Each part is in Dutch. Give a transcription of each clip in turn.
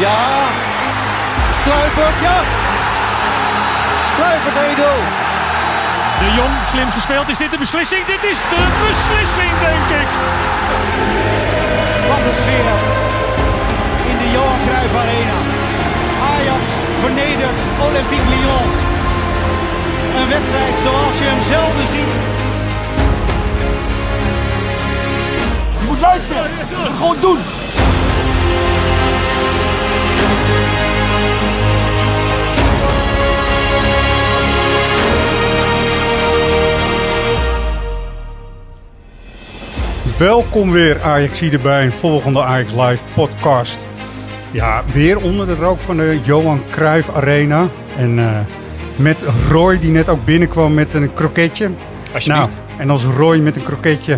Ja. Kluivert, ja. Kluivert 1-0. De Jong, slim gespeeld. Is dit de beslissing? Dit is de beslissing, denk ik. Wat een sfeer in de Johan Cruijff Arena. Ajax vernedert Olympique Lyon. Een wedstrijd zoals je hem zelden ziet. Je moet luisteren. Gewoon doen. Welkom weer hier bij een volgende Ajax Live podcast. Ja, weer onder de rook van de Johan Cruijff Arena. En eh, met Roy die net ook binnenkwam met een kroketje. Alsjeblieft. Nou, en als Roy met een kroketje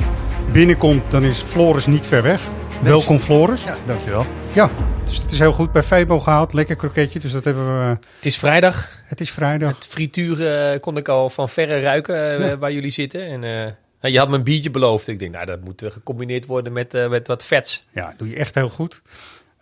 binnenkomt, dan is Floris niet ver weg. Welkom Floris. Ja, dankjewel. Ja, dus het is heel goed bij Febo gehaald. Lekker kroketje, dus dat hebben we... Eh, het is vrijdag. Het is vrijdag. Het frituur eh, kon ik al van verre ruiken waar jullie zitten en... Nou, je had me een biertje beloofd. Ik denk, nou, dat moet eh, gecombineerd worden met, eh, met wat vets. Ja, doe je echt heel goed.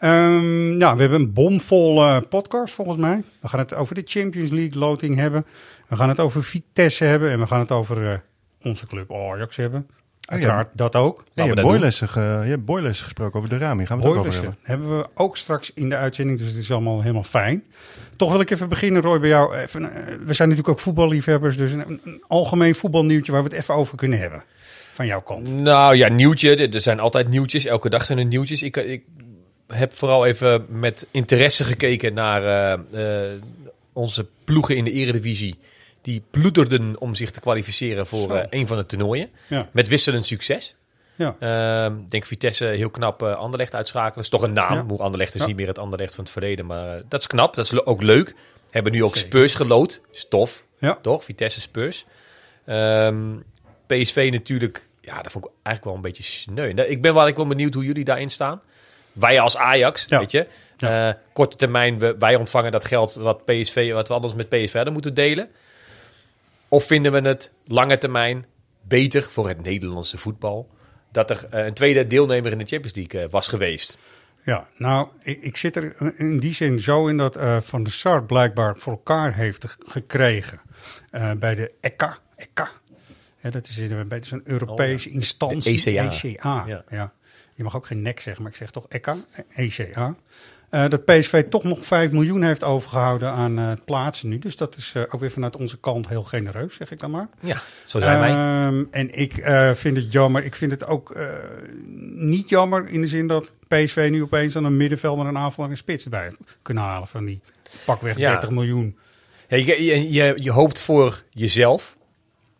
Um, nou, we hebben een bomvol eh, podcast volgens mij. We gaan het over de Champions League loting hebben. We gaan het over Vitesse hebben. En we gaan het over onze club Ajax hebben. Oh, Uiteraard ja, dat ook. Ja, je, boylessen, je hebt gesproken over de Rami. Gaan we het ook over hebben. hebben we ook straks in de uitzending. Dus het is allemaal helemaal fijn. Toch wil ik even beginnen, Roy, bij jou. Even, eh, we zijn natuurlijk ook voetballiefhebbers, dus een, algemeen voetbalnieuwtje waar we het even over kunnen hebben. Van jouw kant. Nou ja, nieuwtje. Er zijn altijd nieuwtjes. Elke dag zijn er nieuwtjes. Ik, eh, ik heb vooral even met interesse gekeken naar eh, onze ploegen in de Eredivisie. Die ploeterden om zich te kwalificeren voor een van de toernooien. Met wisselend succes. Ja. Ehm, denk Vitesse heel knap uh, Anderlecht uitschakelen. Dat is toch een naam. Ja. Hoe Anderlecht is niet meer het Anderlecht van het verleden. Maar eh, dat is knap. Dat is ook leuk. Hebben nu ook Spurs gelood. Stof. Toch? Vitesse Spurs. Ehm, PSV natuurlijk. Ja, dat vond ik eigenlijk wel een beetje sneu. Nou, ik ben wel, ik wel benieuwd hoe jullie daarin staan. Wij als Ajax, weet je. Eh, korte termijn, wij ontvangen dat geld wat, PSV, wat we anders met PSV hadden moeten delen. Of vinden we het lange termijn beter voor het Nederlandse voetbal dat er eh, een tweede deelnemer in de Champions League eh, was geweest. Ja, nou, ik, ik, zit er in die zin zo in dat eh, Van der Sar blijkbaar voor elkaar heeft gekregen bij de ECA. E ECA. dat is een beetje zo'n Europese oh instantie. ECA. E e ja. ja. Je mag ook geen nek zeggen, maar ik zeg toch ECA, ECA. Eh, dat PSV toch nog 5 miljoen heeft overgehouden aan eh, plaatsen nu. Dus dat is eh, ook weer vanuit onze kant heel genereus, zeg ik dan maar. Ja, zo zijn wij. Ehm, en ik vind het jammer. Ik vind het ook niet jammer in de zin dat PSV nu opeens aan een middenvelder, een aanvaller en een spits bij kunnen halen van die pakweg ja. 30 miljoen. Ja, je, je, je, hoopt voor jezelf,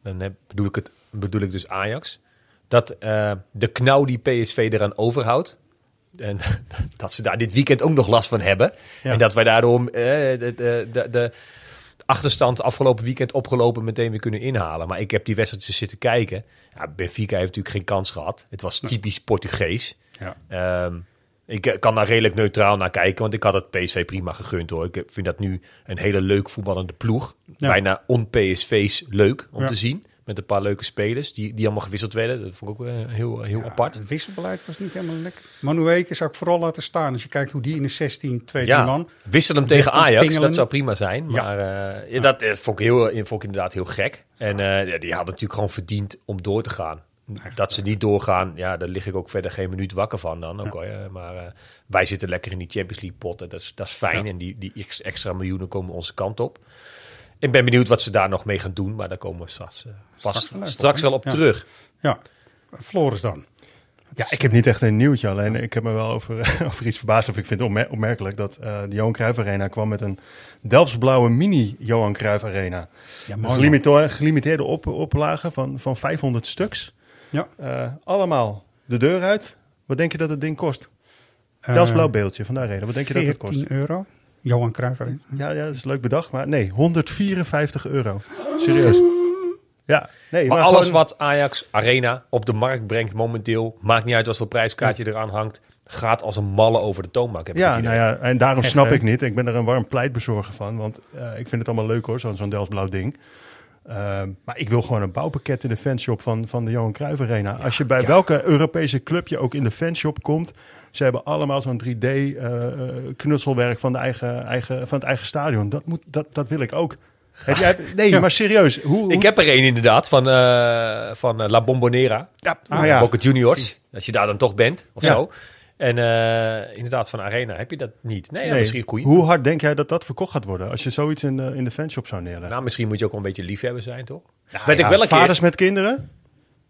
dan bedoel ik, het, bedoel ik dus Ajax, dat de knauw die PSV eraan overhoudt, en dat ze daar dit weekend ook nog last van hebben. En dat wij daarom eh, de, de, achterstand afgelopen weekend opgelopen meteen weer kunnen inhalen. Maar ik heb die wedstrijd dus zitten kijken. Ja, Benfica heeft natuurlijk geen kans gehad. Het was typisch Portugees. Ja. Ehm, ik eh, kan daar redelijk neutraal naar kijken, want ik had het PSV prima gegund hoor. Ik vind dat nu een hele leuk voetballende ploeg. Bijna on-PSV's leuk om te zien. Met een paar leuke spelers die, die allemaal gewisseld werden. Dat vond ik ook eh, heel, heel apart. Het wisselbeleid was niet helemaal lekker. Manu Manueke zou ik vooral laten staan. Als je kijkt hoe die in de 16 tweede man... Wisselen hem tegen Ajax, dat zou prima zijn. Maar ja. Eh, dat, dat, vond, ik heel, eh, vond ik inderdaad heel gek. En die hadden natuurlijk gewoon verdiend om door te gaan. dat ze niet doorgaan, ja, daar lig ik ook verder geen minuut wakker van dan. Ook okay, maar wij zitten lekker in die Champions League pot en dat is, dat is fijn. En die, die extra miljoenen komen onze kant op. Ik ben benieuwd wat ze daar nog mee gaan doen, maar daar komen we straks, eh, pas, straks, wel op terug. Ja, Floris dan. Ja, ik heb niet echt een nieuwtje, alleen ik heb me wel over, over iets verbaasd. Of ik vind het opmerkelijk dat eh, de Johan Cruijff Arena kwam met een Delftsblauwe mini Johan Cruijff Arena. Ja, Gelimiteerde, gelimiteerde op, oplage van, van 500 stuks. Ja. Eh, allemaal de deur uit. Wat denk je dat het ding kost? Uh, blauw beeldje van de Arena. Wat denk je dat het kost? 14 euro. Johan Cruijff erin. Ja, ja, dat is leuk bedacht, maar nee, 154 euro. Serieus. Ja, nee, maar, alles wat Ajax Arena op de markt brengt momenteel, maakt niet uit wat voor prijskaartje ja. eraan hangt, gaat als een malle over de toonbank. ja, nou ja, en daarom snap ik niet. Ik ben er een warm pleitbezorger van, want eh, ik vind het allemaal leuk hoor, zo'n zo'n Delsblauw ding. Ehm, maar ik wil gewoon een bouwpakket in de fanshop van, van de Johan Cruijff Arena. Als je bij welke Europese club je ook in de fanshop komt, ze hebben allemaal zo'n 3D-knutselwerk eh, eh, van, de eigen, eigen, van het eigen stadion. Dat, moet, dat, dat wil ik ook. Heb jij, nee, maar serieus. Hoe, Ik heb er één inderdaad, van, eh, van La Bombonera. Ja. Ah, ja. Boca Juniors. Als je daar dan toch bent, of zo. En inderdaad, van Arena heb je dat niet. Nee, misschien koeien. Hoe hard denk jij dat dat verkocht gaat worden? Als je zoiets in de, in de fanshop zou neerleggen. Nou, misschien moet je ook wel een beetje liefhebber zijn, toch? ik wel vaders met kinderen?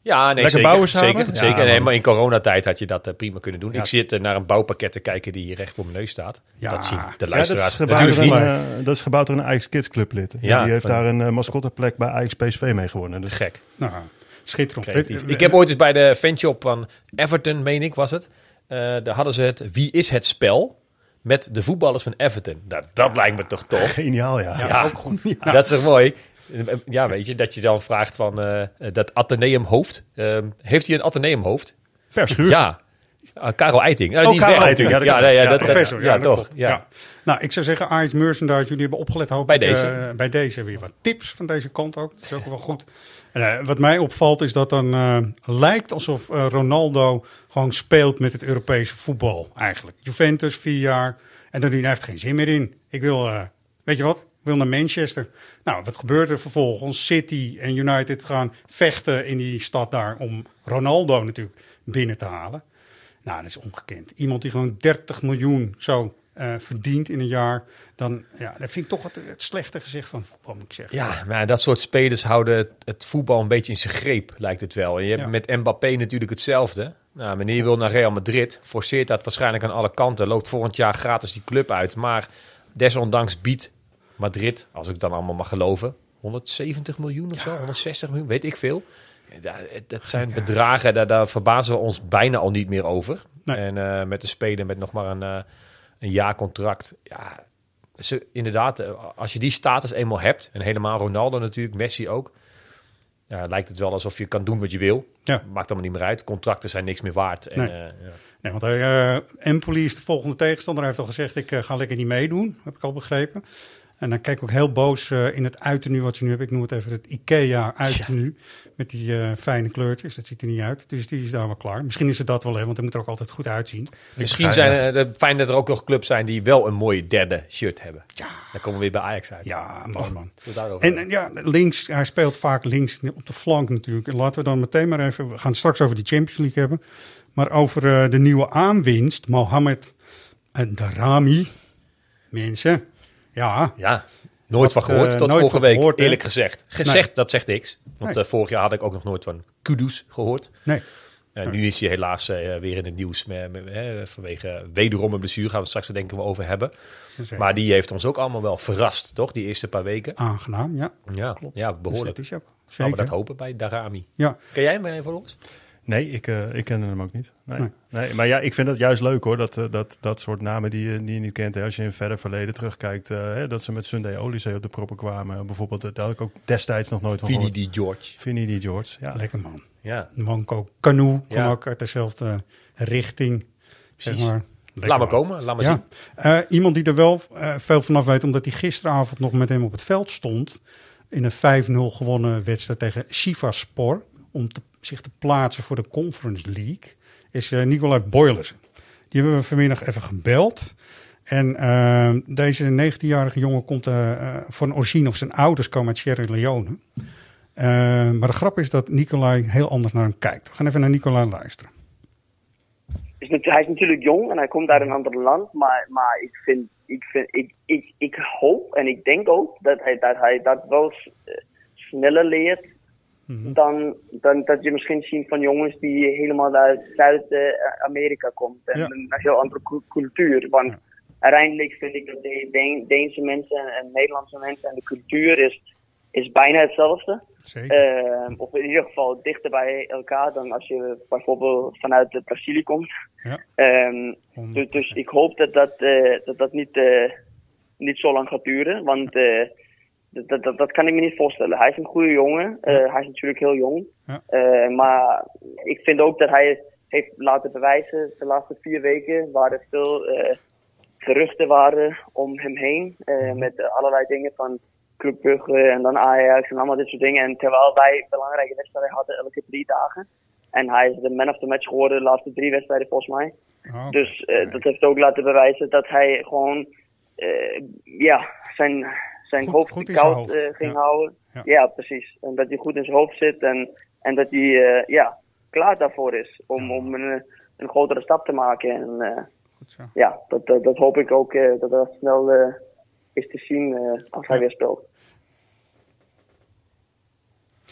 Ja, nee, zeker, Zeker, En helemaal in coronatijd had je dat eh, prima kunnen doen. Ik zit eh, naar een bouwpakket te kijken die hier recht voor mijn neus staat. Ja. Dat zien de luisteraars eh, dat is gebouwd door een, dat Ajax Kids Club lid. Ja, die heeft daar een mascotteplek bij Ajax PSV mee gewonnen. is dus- Gek. Nou, schitterend. ik heb ooit eens bij de fanshop van Everton, meen ik, was het. daar hadden ze het Wie is het spel? met de voetballers van Everton. Nou, dat lijkt me toch tof. Geniaal, ja. Dat is mooi. Ja, weet je, dat je dan vraagt van eh, dat hoofd. Uh, ehm, heeft hij een hoofd Perschuur. Ja. Ah, Karel Eiting. Uh, oh, eh, Karel Eiting. Ja, ja, ja, professor. ja, toch. Ja. Nou, ik zou zeggen, Aids Merchandise, jullie hebben opgelet. Hoop bij, deze. Eh, bij deze weer wat tips van deze kant ook. Dat is ook wel goed. En, wat mij opvalt is dat dan lijkt alsof Ronaldo gewoon speelt met het Europese voetbal eigenlijk. Juventus, vier jaar. En dan nu, hij heeft geen zin meer in. Ik wil, weet je wat, wil naar Manchester. Nou, wat gebeurt er vervolgens? City en United gaan vechten in die stad daar om Ronaldo natuurlijk binnen te halen. Nou, dat is ongekend. Iemand die gewoon 30 miljoen zo eh, verdient in een jaar, dan ja, dat vind ik toch het, het slechte gezicht van voetbal, moet ik zeggen. Ja, maar dat soort spelers houden het, voetbal een beetje in zijn greep, lijkt het wel. En je hebt met Mbappé natuurlijk hetzelfde. Nou, meneer wil naar Real Madrid, forceert dat waarschijnlijk aan alle kanten, loopt volgend jaar gratis die club uit. Maar desondanks biedt Madrid, als ik dan allemaal mag geloven, 170 miljoen of zo, 160 miljoen, weet ik veel. Ja, dat zijn bedragen, daar, daar, verbazen we ons bijna al niet meer over. En eh, met de speler met nog maar een, uh, een jaar contract. Ja, ze, inderdaad, eh, als je die status eenmaal hebt, en helemaal Ronaldo natuurlijk, Messi ook, ja, lijkt het wel alsof je kan doen wat je wil. Ja. Maakt allemaal niet meer uit. Contracten zijn niks meer waard. En, ja. nee. want Empoli is de volgende tegenstander. Hij heeft al gezegd, ik ga lekker niet meedoen. Heb ik al begrepen. En dan kijk ik ook heel boos eh, in het uiternu wat ze nu hebben. Ik noem het even het IKEA uiternu. Ja. Met die eh, fijne kleurtjes. Dat ziet er niet uit. Dus die is daar wel klaar. Misschien is het dat wel, hè, want het moet er ook altijd goed uitzien. Misschien zijn het eh, fijn dat er ook nog clubs zijn die wel een mooie derde shirt hebben. Ja. Dan komen we weer bij Ajax uit. Ja, man. En, ja, links. Hij speelt vaak links op de flank natuurlijk. laten we dan meteen maar even... We gaan straks over de Champions League hebben. Maar over de nieuwe aanwinst, Mohamed Darami. Mensen... Ja. Ja. Nooit van gehoord eh, tot vorige week, eerlijk gezegd. Gezegd, dat zegt niks. Want eh, vorig jaar had ik ook nog nooit van kudos gehoord. Nee. En nu is hij helaas eh, weer in het nieuws met, vanwege wederom een blessure. Gaan we straks er denken we over hebben. Maar die heeft ons ook allemaal wel verrast, toch? Die eerste paar weken. Aangenaam, ja. Ja, Klopt. ja behoorlijk. Dus dat Zeker. dat hopen bij Darami. Ja. kan jij hem even voor ons? Nee, ik, eh, ik kende hem ook niet. Nee. Nee. maar ja, ik vind dat juist leuk hoor, dat, eh, dat, dat soort namen die je, die niet kent. Hè. Als je in verder verleden terugkijkt, eh, hè, dat ze met Sunday Olisee op de proppen kwamen. Bijvoorbeeld, dat had ik ook destijds nog nooit van gehoord. Finidi George. Finidi George, ja. Lekker man. Ja. Manco Canoe kwam ook uit dezelfde richting, zeg maar. laat maar komen, laat maar zien. iemand die er wel veel vanaf weet, omdat hij gisteravond nog met hem op het veld stond. In een 5-0 gewonnen wedstrijd tegen Spor. om te zich te plaatsen voor de Conference League is eh, Nicolai Boylissen. Die hebben we vanmiddag even gebeld. En eh, deze 19-jarige jongen komt uh, van origine, of zijn ouders komen uit Sierra Leone. maar de grap is dat Nicolai heel anders naar hem kijkt. We gaan even naar Nicolai luisteren. Hij is natuurlijk jong en hij komt uit een ander land. Maar, maar ik, vind, ik, vind, ik, ik, ik hoop en ik denk ook dat hij dat, hij dat wel sneller leert Mhm. dan, dan dat je misschien ziet van jongens die helemaal uit Zuid-Amerika eh, komt. En een heel andere cultuur. Want uiteindelijk vind ik dat de Deense mensen en Nederlandse mensen en de cultuur is, is bijna hetzelfde. Zeker. Eh, of in ieder geval dichter bij elkaar dan als je bijvoorbeeld vanuit Brazilië komt. Ja. Ehm, dus, dus ik hoop dat dat, eh, dat, dat niet, niet zo lang gaat duren. Want dat, dat, dat, kan ik me niet voorstellen. Hij is een goede jongen. Eh, hij is natuurlijk heel jong. Eh, maar ik vind ook dat hij heeft laten bewijzen de laatste vier weken waar er veel eh, geruchten waren om hem heen. Mhm. met allerlei dingen van Club Brugge en dan Ajax en allemaal dit soort dingen. En terwijl wij belangrijke wedstrijden hadden elke drie dagen. En hij is de man of the match geworden de laatste drie wedstrijden volgens mij. Oh, dus dat heeft ook laten bewijzen dat hij gewoon ja, zijn zijn hoofd goed koud eh, ging houden. Ja. precies. En dat hij goed in zijn hoofd zit en, en dat hij eh, ja, klaar daarvoor is om, om een, een grotere stap te maken. En, eh, zo. Ja, dat, dat, hoop ik ook dat dat snel is te zien als hij weer speelt.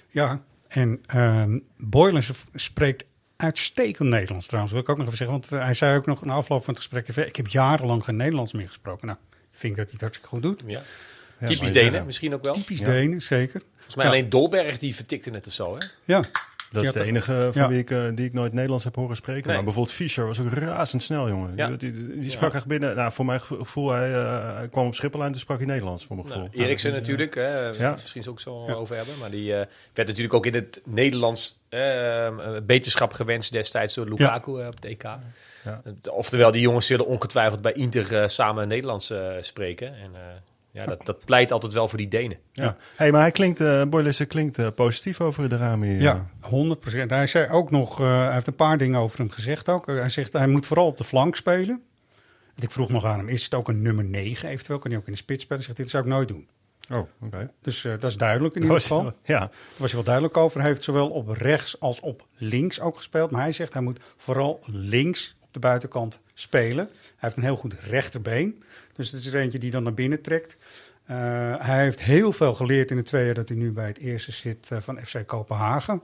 Ja, en uh, Boylan spreekt uitstekend Nederlands trouwens, wil ik ook nog even zeggen. Want hij zei ook nog na afloop van het gesprek, ik heb jarenlang geen Nederlands meer gesproken. Nou, ik vind dat hij dat hartstikke goed doet. Ja typisch Denen misschien ook wel. Typisch Denen, zeker. Volgens mij alleen Dolberg die vertikte net of zo, hè? Ja, dat is de enige van wie ik, eh, die ik nooit Nederlands heb horen spreken. Maar bijvoorbeeld Fischer was ook razendsnel, jongen. Ja. Die, die, sprak ja. echt binnen. Nou, voor mijn gevoel, hij, eh, kwam op Schiphol en dus sprak hij Nederlands, voor mijn nou, gevoel. Nou, Eriksen natuurlijk, hè, uh, misschien ook zo over hebben. Maar die eh, werd natuurlijk ook in het Nederlands beterschap gewenst destijds door Lukaku op het EK. Oftewel, die jongens zullen ongetwijfeld bij Inter samen Nederlands spreken. En ja, dat, dat pleit altijd wel voor die Denen. Ja. Hey, maar hij klinkt, uh, eh, Boylissen klinkt eh, positief over de ramen Ja, 100%. Hij zei ook nog, eh, hij heeft een paar dingen over hem gezegd ook. Hij zegt, hij moet vooral op de flank spelen. En ik vroeg nog aan hem, is het ook een nummer 9 eventueel? Kan hij ook in de spits spelen? Hij zegt, dit zou ik nooit doen. Oh, oké. Dus dat is duidelijk in ieder geval. Ja. Daar was hij wel duidelijk over. Hij heeft zowel op rechts als op links ook gespeeld. Maar hij zegt, hij moet vooral links de buitenkant spelen. Hij heeft een heel goed rechterbeen. Dus het is er eentje die dan naar binnen trekt. Eh, hij heeft heel veel geleerd in de twee jaar dat hij nu bij het eerste zit eh, van FC Kopenhagen.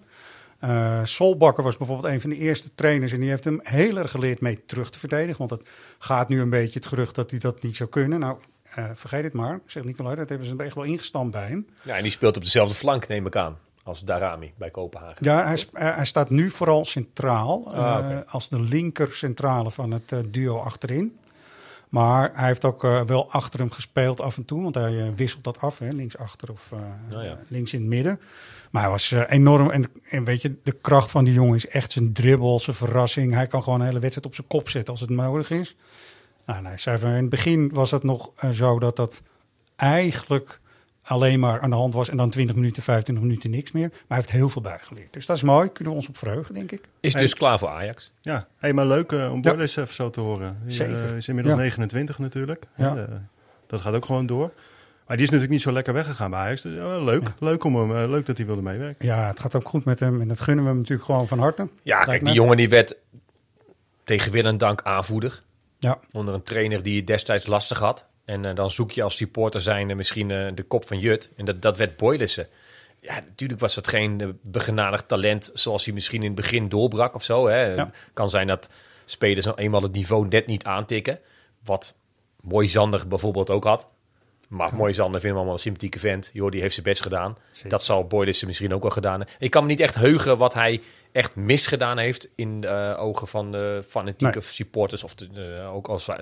Uh, eh, Solbakker was bijvoorbeeld een van de eerste trainers en die heeft hem heel erg geleerd mee terug te verdedigen. Want het gaat nu een beetje het gerucht dat hij dat niet zou kunnen. Nou, vergeet het maar, zegt Nicolai, dat hebben ze beetje wel ingestampt bij hem. Ja, en die speelt op dezelfde flank, neem ik aan als Darami bij Kopenhagen. Ja, hij, eh, hij staat nu vooral centraal, ah, eh, als de linker centrale van het eh, duo achterin. Maar hij heeft ook wel achter hem gespeeld af en toe, want hij wisselt dat af, hè, links achter of nou links in het midden. Maar hij was enorm, en, weet je, de kracht van die jongen is echt zijn dribbel, zijn verrassing. Hij kan gewoon een hele wedstrijd op zijn kop zetten als het nodig is. Nou, nee, zei van, in het begin was het nog zo dat dat eigenlijk alleen maar aan de hand was en dan 20 minuten, 25 minuten niks meer. Maar hij heeft heel veel bijgeleerd. Dus dat is mooi, kunnen we ons op verheugen, denk ik. Is hey. dus klaar voor Ajax. Ja, hey, maar leuk eh, om Boris ja. even zo te horen. Hij eh, is inmiddels 29 natuurlijk. Ja. Eh, dat gaat ook gewoon door. Maar die is natuurlijk niet zo lekker weggegaan bij Ajax. Dus, leuk, leuk om hem, leuk dat hij wilde meewerken. Ja, het gaat ook goed met hem en dat gunnen we hem natuurlijk gewoon van harte. Ja, kijk, die jongen die werd tegen wil dank aanvoerder. Ja. Onder een trainer die het destijds lastig had. En eh, dan zoek je als supporter zijnde misschien eh, de kop van Jut. En dat, dat werd Boylissen. Ja, natuurlijk was dat geen eh, begenadigd talent zoals hij misschien in het begin doorbrak of zo. Hè. Kan zijn dat spelers nou eenmaal het niveau net niet aantikken. Wat Mooi Zander bijvoorbeeld ook had. Maar mooi is vinden we allemaal een sympathieke vent. Joh, die heeft zijn best gedaan. Dat zal Boylissen misschien ook wel gedaan hebben. Ik kan me niet echt heugen wat hij echt misgedaan heeft in de eh, ogen van de fanatieke supporters. Of de, eh, ook als, zo,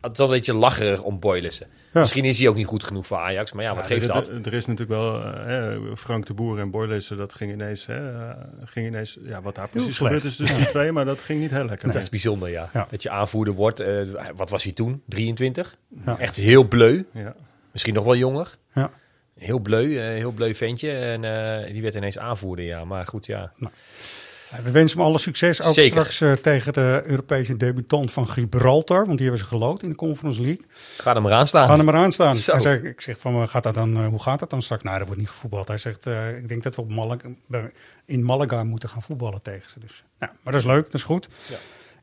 het is een beetje lacherig om Boylissen. Misschien is hij ook niet goed genoeg voor Ajax, maar ja, wat geeft dat? Er is natuurlijk wel eh, Frank de Boer en Boylissen, dat ging ineens, ging ineens ja, wat daar precies gebeurd is tussen de twee, maar dat ging niet heel lekker. Dat is bijzonder, ja. ja. Dat je aanvoerder wordt, wat was hij toen? 23? Echt heel bleu. Ja. Misschien nog wel jonger. Ja. Heel bleu, eh, heel bleu ventje. En eh, die werd ineens aanvoerder, ja. Maar goed, ja. Nou, eh, we wensen hem alle succes. Ook straks tegen de Europese debutant van Gibraltar. Want die hebben ze geloot in de Conference League. Ga hem eraan staan. Ga hem maar staan. Hij zegt, ik zeg van, gaat dat dan, hoe gaat dat dan straks? Nou, er wordt niet gevoetbald. Hij zegt, ik denk dat we op in Malaga moeten gaan voetballen tegen ze. Dus, nou, maar dat is leuk, dat is goed. Ja.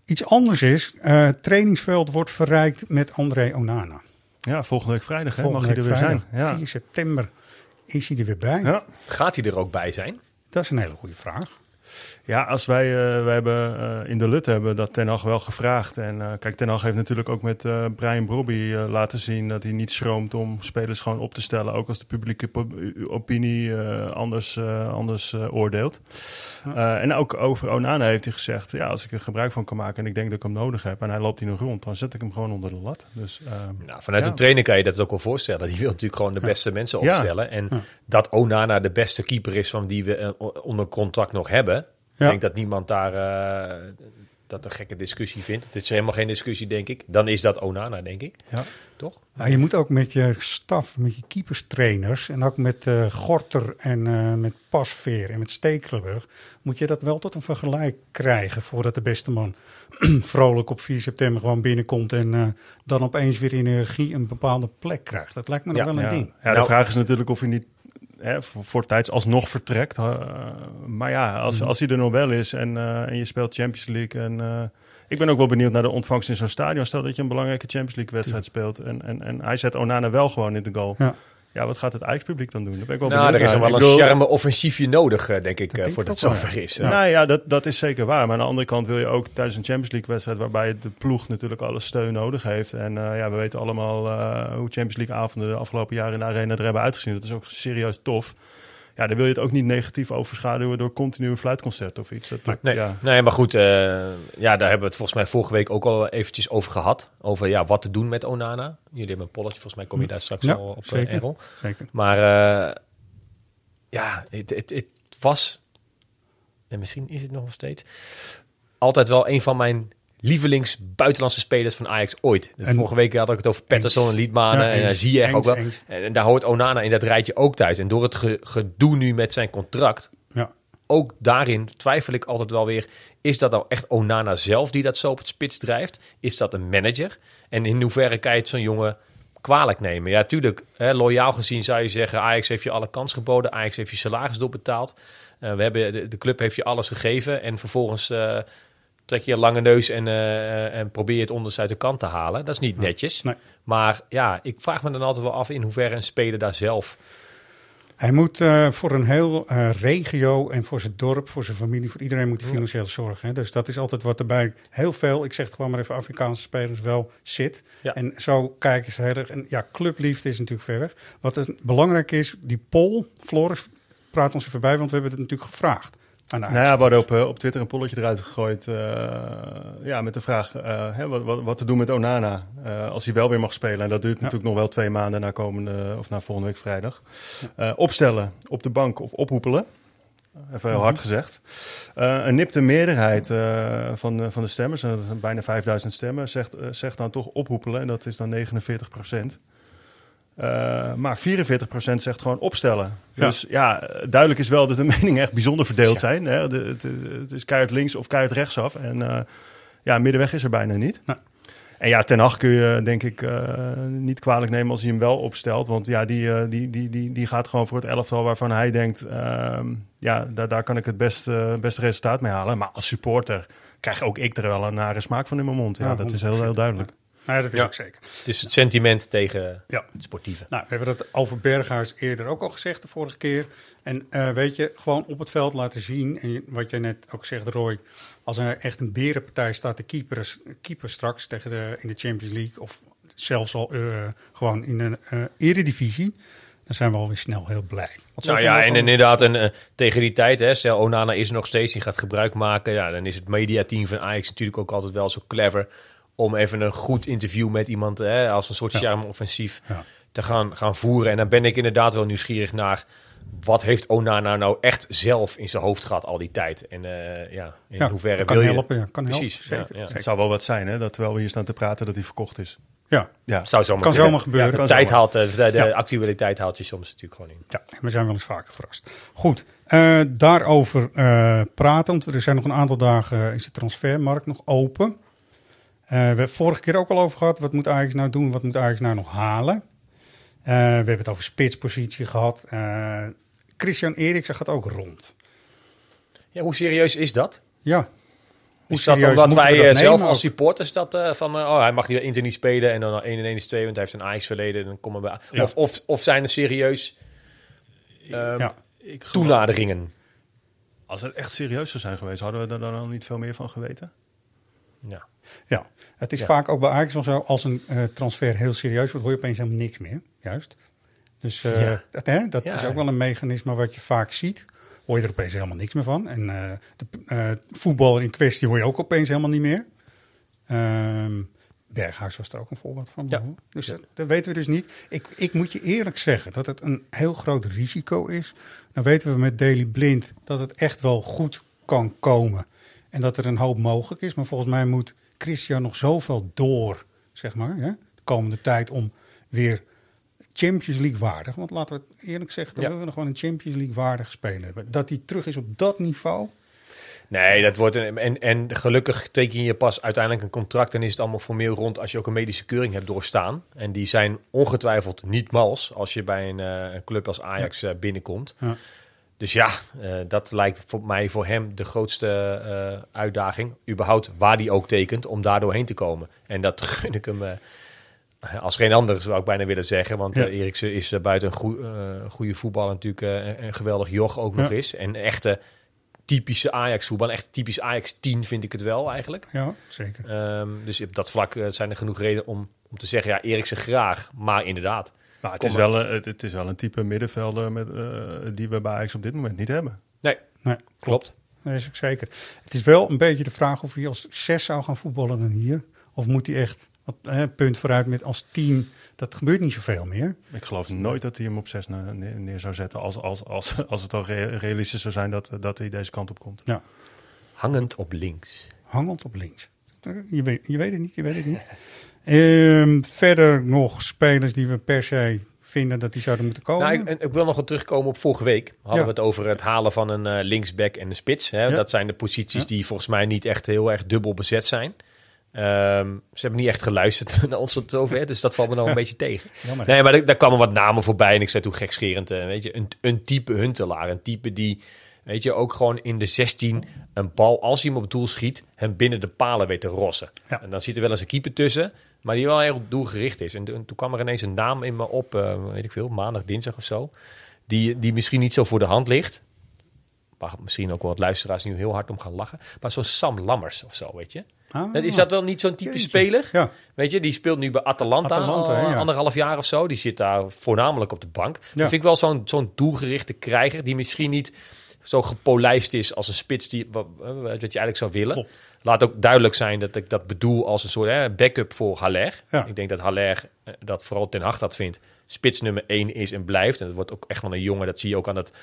Iets anders is, het trainingsveld wordt verrijkt met André Onana. Ja, volgende week vrijdag volgende mag hij er weer zijn. 4 september is hij er weer bij. Ja. Gaat hij er ook bij zijn? Dat is een hele goede vraag. Ja, als wij, eh, wij hebben, eh, in de Lut hebben dat Ten Hag wel gevraagd. En eh, kijk, Ten Hag heeft natuurlijk ook met Brian Brobby laten zien dat hij niet schroomt om spelers gewoon op te stellen. Ook als de publieke opinie anders, anders oordeelt. en ook over Onana heeft hij gezegd, ja, als ik er gebruik van kan maken en ik denk dat ik hem nodig heb en hij loopt in nog rond, dan zet ik hem gewoon onder de lat. Dus, nou, vanuit de trainer kan je dat ook wel voorstellen. Die wil natuurlijk gewoon de beste mensen opstellen. En dat Onana de beste keeper is van die we onder contract nog hebben ik denk dat niemand daar eh, dat een gekke discussie vindt. Het is helemaal geen discussie, denk ik. Dan is dat Onana, denk ik. Ja. Toch? Nou, je moet ook met je staf, met je keeperstrainers en ook met eh, Gorter en eh, met Pasveer en met Stekelenburg, moet je dat wel tot een vergelijk krijgen voordat de beste man vrolijk op 4 september gewoon binnenkomt en dan opeens weer in energie een bepaalde plek krijgt. Dat lijkt me nog wel een ding. Ja, de nou- vraag is natuurlijk of je niet hè, voor, voor tijds alsnog vertrekt. Eh, maar ja, als, mhm. als hij er nog wel is en, eh, en je speelt Champions League. En, eh, ik ben ook wel benieuwd naar de ontvangst in zo'n stadion. Stel dat je een belangrijke Champions League wedstrijd speelt. En, en, en hij zet Onana wel gewoon in de goal. Ja. Ja, wat gaat het ijspubliek publiek dan doen? Daar ben ik wel nou, er is nog wel een bedoel... offensiefje nodig, eh, denk ik, dat eh, voordat het zover is. Nou ja, dat, dat is zeker waar. Maar aan de andere kant wil je ook tijdens een Champions League-wedstrijd... waarbij de ploeg natuurlijk alle steun nodig heeft. En eh, ja, we weten allemaal hoe Champions League-avonden de afgelopen jaren in de Arena er hebben uitgezien. Dat is ook serieus tof ja, dan wil je het ook niet negatief overschaduwen door continu een fluitconcert of iets. Dat, nee, ja. nee, maar goed, eh, ja, daar hebben we het volgens mij vorige week ook al eventjes over gehad. Over ja, wat te doen met Onana. Jullie hebben een polletje, volgens mij kom je mm. daar straks al op, eh, zeker, Zeker. Maar eh, ja, het was, en misschien is het nog steeds, altijd wel een van mijn lievelings buitenlandse spelers van Ajax ooit. vorige week had ik het over Patterson en Liedmanen ja, en eh, zie je echt ook wel. En, daar hoort Onana in dat rijtje ook thuis. En door het gedoe nu met zijn contract, ja. ook daarin twijfel ik altijd wel weer, is dat nou echt Onana zelf die dat zo op het spits drijft? Is dat een manager? En in hoeverre kan je het zo'n jongen kwalijk nemen? Ja, tuurlijk, hè, loyaal gezien zou je zeggen, Ajax heeft je alle kans geboden, Ajax heeft je salaris doorbetaald. Eh, we hebben, de, club heeft je alles gegeven en vervolgens... Eh, trek je lange neus en, uh, en probeer het onderste uit de kant te halen. Dat is niet netjes. Maar ja, ik vraag me dan altijd wel af in hoeverre een speler daar zelf... Hij moet eh, voor een heel regio en voor zijn dorp, voor zijn familie, voor iedereen moet hij financieel zorgen. Hè? Dus dat is altijd wat erbij heel veel, ik zeg het gewoon maar even, Afrikaanse spelers wel zit. En zo kijken ze heel erg. En ja, clubliefde is natuurlijk ver weg. Wat het, belangrijk is, die poll, Floris praat ons even bij, want we hebben het natuurlijk gevraagd nou ja, we hadden op, eh, op Twitter een polletje eruit gegooid. Eh, ja, met de vraag: eh, hè, wat, wat, wat, te doen met Onana als hij wel weer mag spelen. En dat duurt natuurlijk nog wel twee maanden na, komende, of na volgende week vrijdag. opstellen op de bank of ophoepelen. Even heel mhm. hard gezegd. een nipte meerderheid van, van de stemmers, bijna 5000 stemmen, zegt, zegt dan toch ophoepelen. En dat is dan 49 procent. Eh, maar 44% zegt gewoon opstellen. Dus ja, duidelijk is wel dat de meningen echt bijzonder verdeeld zijn. Hè? het, het, is keihard links of keihard rechtsaf. En eh, ja, middenweg is er bijna niet. En ja, Ten Hag kun je denk ik eh, niet kwalijk nemen als hij hem wel opstelt. Want ja, die, die, die, die, die gaat gewoon voor het elftal waarvan hij denkt... Ehm, ja, daar, daar kan ik het beste, beste resultaat mee halen. Maar als supporter krijg ook ik er wel een nare smaak van in mijn mond. Ja, dat is heel, heel duidelijk ja, dat is ook zeker. Dus het sentiment tegen ja. het sportieve. Nou, we hebben dat over Berghuis eerder ook al gezegd de vorige keer. En eh, weet je, gewoon op het veld laten zien. En wat jij net ook zegt, Roy. Als er echt een berenpartij staat, de keeper, keeper straks tegen de, in de Champions League. Of zelfs al eh, gewoon in een uh, eredivisie. Dan zijn we alweer snel heel blij. nou ja, en inderdaad, en, tegen die tijd, hè, stel Onana is er nog steeds, die gaat gebruik maken. Ja, dan is het mediateam van Ajax natuurlijk ook altijd wel zo clever om even een goed interview met iemand hè, als een soort charme-offensief te gaan, gaan voeren. En dan ben ik inderdaad wel nieuwsgierig naar wat heeft Onana nou echt zelf in zijn hoofd gehad al die tijd? En eh, ja, in hoeverre kan wil je... helpen, ja, kan Precies, helpen, zeker. Ja, zeker. Het zou wel wat zijn, hè, dat terwijl we hier staan te praten, dat hij verkocht is. Ja, ja. Zou zomaar kan zomaar gebeuren. de, tijd haalt, eh, de, actualiteit haalt je soms natuurlijk gewoon in. Ja, we zijn wel eens vaker verrast. Goed, eh, daarover uh, praten, want er zijn nog een aantal dagen, is de transfermarkt nog open. Eh, we hebben vorige keer ook al over gehad. Wat moet Ajax nou doen? Wat moet Ajax nou nog halen? Eh, we hebben het over spitspositie gehad. Eh, Christian Eriksen gaat ook rond. Ja, hoe serieus is dat? Ja. Hoe is dat omdat wij zelf als supporters dat van... oh, hij mag niet Inter niet spelen en dan 1 en 1 is 2, want hij heeft een Ajax verleden. Dan komen we, of, of, of zijn er serieus ehm, ja, toenaderingen? Als het echt serieus zou zijn geweest, hadden we er dan al niet veel meer van geweten? Ja. Ja, het is vaak ook bij Ajax wel zo, als een eh, transfer heel serieus wordt, hoor je opeens helemaal niks meer. Juist. Dus eh, dat, hè, dat is ook wel een mechanisme wat je vaak ziet. Hoor je er opeens helemaal niks meer van. En eh, de voetballer in kwestie hoor je ook opeens helemaal niet meer. Um, Berghuis was er ook een voorbeeld van. Dus dat, weten we dus niet. Ik, ik moet je eerlijk zeggen dat het een heel groot risico is. Dan weten we met Daily Blind dat het echt wel goed kan komen. En dat er een hoop mogelijk is. Maar volgens mij moet Christian nog zoveel door, zeg maar, hè, de komende tijd om weer Champions League waardig. Want laten we het eerlijk zeggen, dan willen we gewoon een Champions League waardig spelen. Dat hij terug is op dat niveau. Nee, dat wordt een, en, en gelukkig teken je pas uiteindelijk een contract en is het allemaal formeel rond als je ook een medische keuring hebt doorstaan. En die zijn ongetwijfeld niet mals als je bij een eh, club als Ajax eh, binnenkomt. Ja. Dus ja, eh, dat lijkt voor mij voor hem de grootste eh, uitdaging. Überhaupt waar hij ook tekent, om daar doorheen te komen. En dat gun ik hem eh, als geen ander, zou ik bijna willen zeggen. Want ja. Eriksen is buiten een goede voetballer natuurlijk een geweldig joch ook nog is. En echte typische Ajax voetbal. Echt typisch Ajax 10 vind ik het wel eigenlijk. Ja, zeker. Ehm, dus op dat vlak zijn er genoeg redenen om, om te zeggen, ja, Eriksen graag. Maar inderdaad, nou, het, is wel, een, het, is wel een type middenvelder met, eh, die we bij Ajax op dit moment niet hebben. Nee, nee. klopt. Dat is ook zeker. Het is wel een beetje de vraag of hij als zes zou gaan voetballen dan hier. Of moet hij echt wat, hè, punt vooruit met als tien. Dat gebeurt niet zoveel meer. Ik geloof nooit dat hij hem op zes neer, zou zetten. Als, als, als, als het al realistisch zou zijn dat, dat hij deze kant op komt. Ja. Hangend op links. Hangend op links. Je weet, je weet het niet, je weet het niet. Ehm, verder nog spelers die we per se vinden dat die zouden moeten komen. Nou, ik, ik, wil nog wel terugkomen op vorige week. Hadden we het over het halen van een eh, linksback en een spits. Hè? Dat zijn de posities die volgens mij niet echt heel erg dubbel bezet zijn. Ehm, ze hebben niet echt geluisterd naar ons tot over. dus dat valt me nou een beetje tegen. Jammer, nee, maar daar, kwamen wat namen voorbij en ik zei toen gekscherend, eh, weet je, een, een type Huntelaar. Een type die, weet je, ook gewoon in de 16 een bal, als hij hem op doel schiet, hem binnen de palen weet te rossen. En dan zit er wel eens een keeper tussen, maar die wel heel doelgericht is. En toen kwam er ineens een naam in me op, eh, weet ik veel, maandag, dinsdag of zo. Die, die misschien niet zo voor de hand ligt. Waar misschien ook wel wat luisteraars nu heel hard om gaan lachen. Maar zo'n Sam Lammers of zo, weet je. Ah. dat, is dat wel niet zo'n type speler? Ja. Weet je, die speelt nu bij Atalanta, al, anderhalf jaar of zo. Die zit daar voornamelijk op de bank. Ja. Dat vind ik wel zo'n zo'n doelgerichte krijger die misschien niet zo gepolijst is als een spits die, wat, wat je eigenlijk zou willen laat ook duidelijk zijn dat ik dat bedoel als een soort hè, backup voor Haller. Ik denk dat Haller eh, dat vooral Ten Hag dat vindt. Spits nummer 1 is en blijft. En dat wordt ook echt wel een jongen. Dat zie je ook aan het...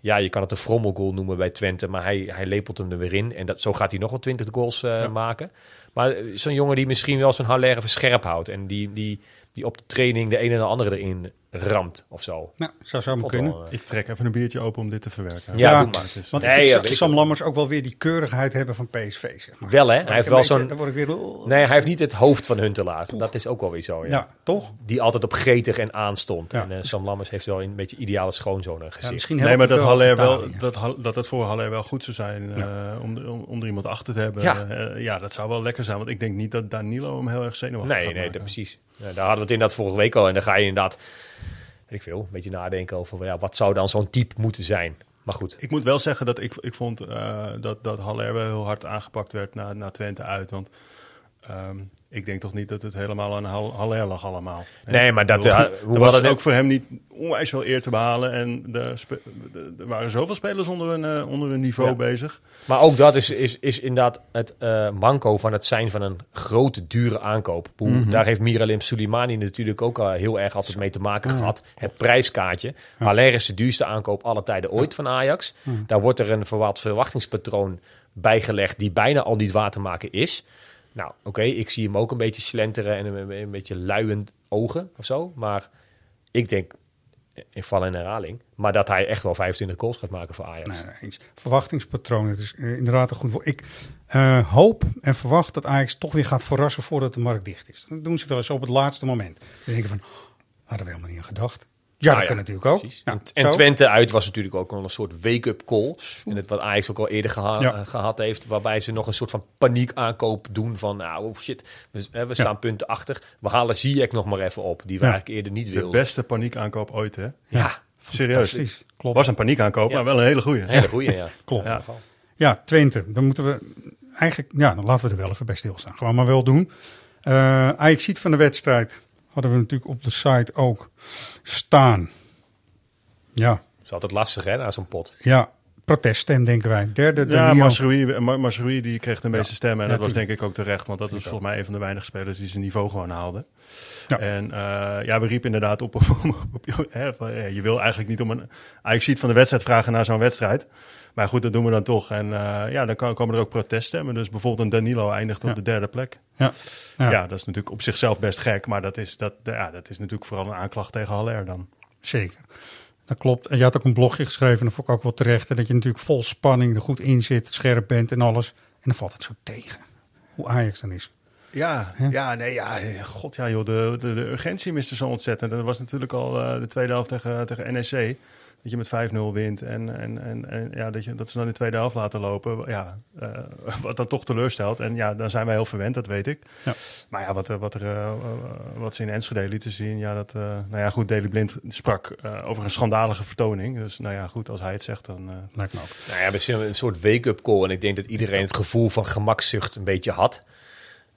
Ja, je kan het een frommelgoal noemen bij Twente. Maar hij, hij lepelt hem er weer in. En dat, zo gaat hij nog wel 20 goals eh, maken. Maar eh, zo'n jongen die misschien wel zijn Haller verscherp houdt. En die, die die op de training de ene en de andere erin ramt of zo. Nou, zou zo kunnen. Eh, ik trek even een biertje open om dit te verwerken. Ja, ja doe maar. Want ik ja, Sam Lammers ook wel weer die keurigheid hebben van PSV. Zeg maar. Wel hè? Hij heeft wel zo'n... Dan word ik weer... Nee, hij heeft niet het hoofd van Huntelaar. Dat is ook wel weer zo. Ja, ja toch? Die altijd op gretig en aanstond. En uh, Sam Lammers heeft wel een beetje ideale schoonzoon eh, gezicht. misschien nee, maar dat, Haller wel, dat, dat het voor Haller wel goed zou zijn om, om, om, er iemand achter te hebben. Ja. dat zou wel lekker zijn. Want ik denk niet dat Danilo hem heel erg zenuwachtig Nee, nee, dat, precies daar hadden we het inderdaad vorige week al. En dan ga je inderdaad, weet ik veel, een beetje nadenken over ja, wat zou dan zo'n type moeten zijn. Maar goed. Ik moet wel zeggen dat ik, ik vond eh, dat, dat Haller wel heel hard aangepakt werd na, na Twente uit. Want ehm, ik denk toch niet dat het helemaal aan Haller lag allemaal. Nee, maar dat, hoe was het ook voor hem niet onwijs veel eer te behalen. En er waren zoveel spelers onder hun, eh, onder niveau bezig. Maar ook dat is, is, is inderdaad het uh, manco van het zijn van een grote, dure aankoop. Mhm. Daar heeft Miralim Soleimani natuurlijk ook al heel erg altijd mee te maken gehad. Het prijskaartje. Ja. Haller is de duurste aankoop alle tijden ooit van Ajax. Daar wordt er een verwacht verwachtingspatroon bijgelegd die bijna al niet waar te maken is. Nou, oké, ik zie hem ook een beetje slenteren en een, een beetje luiend ogen of zo. Maar ik denk, in val en herhaling. Maar dat hij echt wel 25 goals gaat maken voor Ajax. Nee, Verwachtingspatroon, het is eh, inderdaad een goed woord. Ik eh, hoop en verwacht dat Ajax toch weer gaat verrassen voordat de markt dicht is. Dat doen ze wel eens op het laatste moment. Dan denken van, hadden we helemaal niet aan gedacht. Ja, dat nou kan natuurlijk ook. Ja, en Twente uit was natuurlijk ook al een soort wake-up call. En het wat Ajax ook al eerder eh, gehad heeft. Waarbij ze nog een soort van paniek aankoop doen. Van nou, oh, shit, we, staan ja. punten achter. We halen Ziyech nog maar even op. Die we eigenlijk eerder niet wilden. De beste paniek aankoop ooit, hè? Ja. Serieus. Klopt. Was een paniek aankoop, maar wel een hele goede. Hele goede, ja. Klopt. Ja. Twente. Dan moeten we eigenlijk, ja, dan laten we er wel even bij stilstaan. Gewoon maar wel doen. Uh, ziet van de wedstrijd hadden we natuurlijk op de site ook staan. Ja. Dat is altijd lastig, hè, na zo'n pot. Ja, protesten, denken wij. Derde, de ja, Masroui, die kreeg de meeste stemmen. En dat was denk ik ook terecht, want dat was volgens mij een van de weinige spelers die zijn niveau gewoon haalde. En eh, ja, we riepen inderdaad op, op, hè, je wil eigenlijk niet om een... Ik zie het van de wedstrijd vragen naar zo'n wedstrijd. Maar goed, dat doen we dan toch. En eh, ja, dan komen er ook proteststemmen. Dus bijvoorbeeld een Danilo eindigt op de derde plek. Ja. ja. dat is natuurlijk op zichzelf best gek. Maar dat is, dat, ja, dat is natuurlijk vooral een aanklacht tegen Haller dan. Zeker. Dat klopt. En je had ook een blogje geschreven, dat vond ik ook wel terecht. En dat je natuurlijk vol spanning er goed in zit, scherp bent en alles. En dan valt het zo tegen. Hoe Ajax dan is. Ja, ja, nee, ja, god ja joh, de, de, de urgentie miste zo ontzettend. Dat was natuurlijk al eh, de tweede helft tegen, tegen NEC dat je met 5-0 wint en, en, en, ja, dat, je, dat ze dan de tweede helft laten lopen. Ja, eh, wat dan toch teleurstelt. En ja, dan zijn wij heel verwend, dat weet ik. Ja. Maar ja, wat, wat, er, eh, wat ze in Enschede lieten zien, ja, dat, eh, nou ja, goed, Deli Blind sprak over een schandalige vertoning. Dus nou ja, goed, als hij het zegt, dan... Lijkt me ook. Nou ja, we zien een soort wake-up call. En ik denk dat iedereen het gevoel van gemakzucht een beetje had.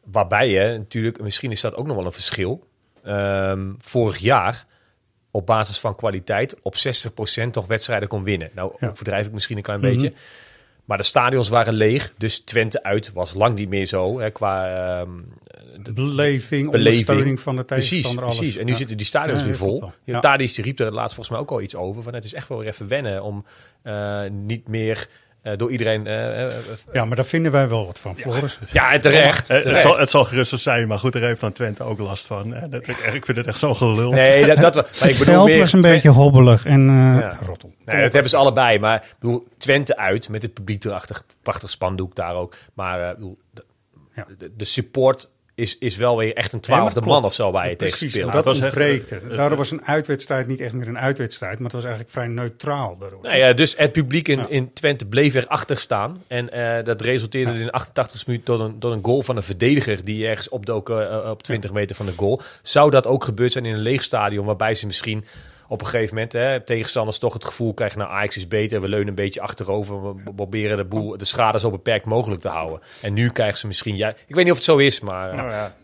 Waarbij je natuurlijk, misschien is dat ook nog wel een verschil. Ehm, vorig jaar op basis van kwaliteit op 60% toch wedstrijden kon winnen. Nou, overdrijf verdrijf ik misschien een klein beetje. Mhm. Maar de stadions waren leeg, dus Twente uit was lang niet meer zo hè, qua ehm, de beleving, ondersteuning van de tegenstander. Precies, alles. precies. En nu zitten die stadions weer vol. Ja. Tadis riep er laatst volgens mij ook al iets over, van het is echt wel weer even wennen om eh, niet meer eh, door iedereen. Eh, eh, ja, maar daar vinden wij wel wat van, Floris. Ja, ja terecht. Het, zal, het zal zijn, maar goed, daar heeft dan Twente ook last van. Dat, ik, ik, vind het echt zo'n gelul. Nee, dat, dat ik was een beetje hobbelig en ja. rottel. Nee, dat hebben ze allebei, maar ik bedoel, Twente uit met het publiek erachter. Prachtig spandoek daar ook. Maar de, de, support is, is wel weer echt een twaalfde man of zo waar je tegen speelt. dat, was een er. Daardoor was een uitwedstrijd niet echt meer een uitwedstrijd, maar het was eigenlijk vrij neutraal Nou ja, dus het publiek in, in Twente bleef achter staan. En eh, dat resulteerde in 88 minuten tot een, tot een goal van een verdediger die ergens opdook eh, op 20 meter van de goal. Zou dat ook gebeurd zijn in een leeg stadion waarbij ze misschien op een gegeven moment hè, tegenstanders toch het gevoel krijgen... nou, Ajax is beter, we leunen een beetje achterover. We proberen de, boel, de schade zo beperkt mogelijk te houden. En nu krijgen ze misschien... Ja, ik weet niet of het zo is, maar... Nou, ja,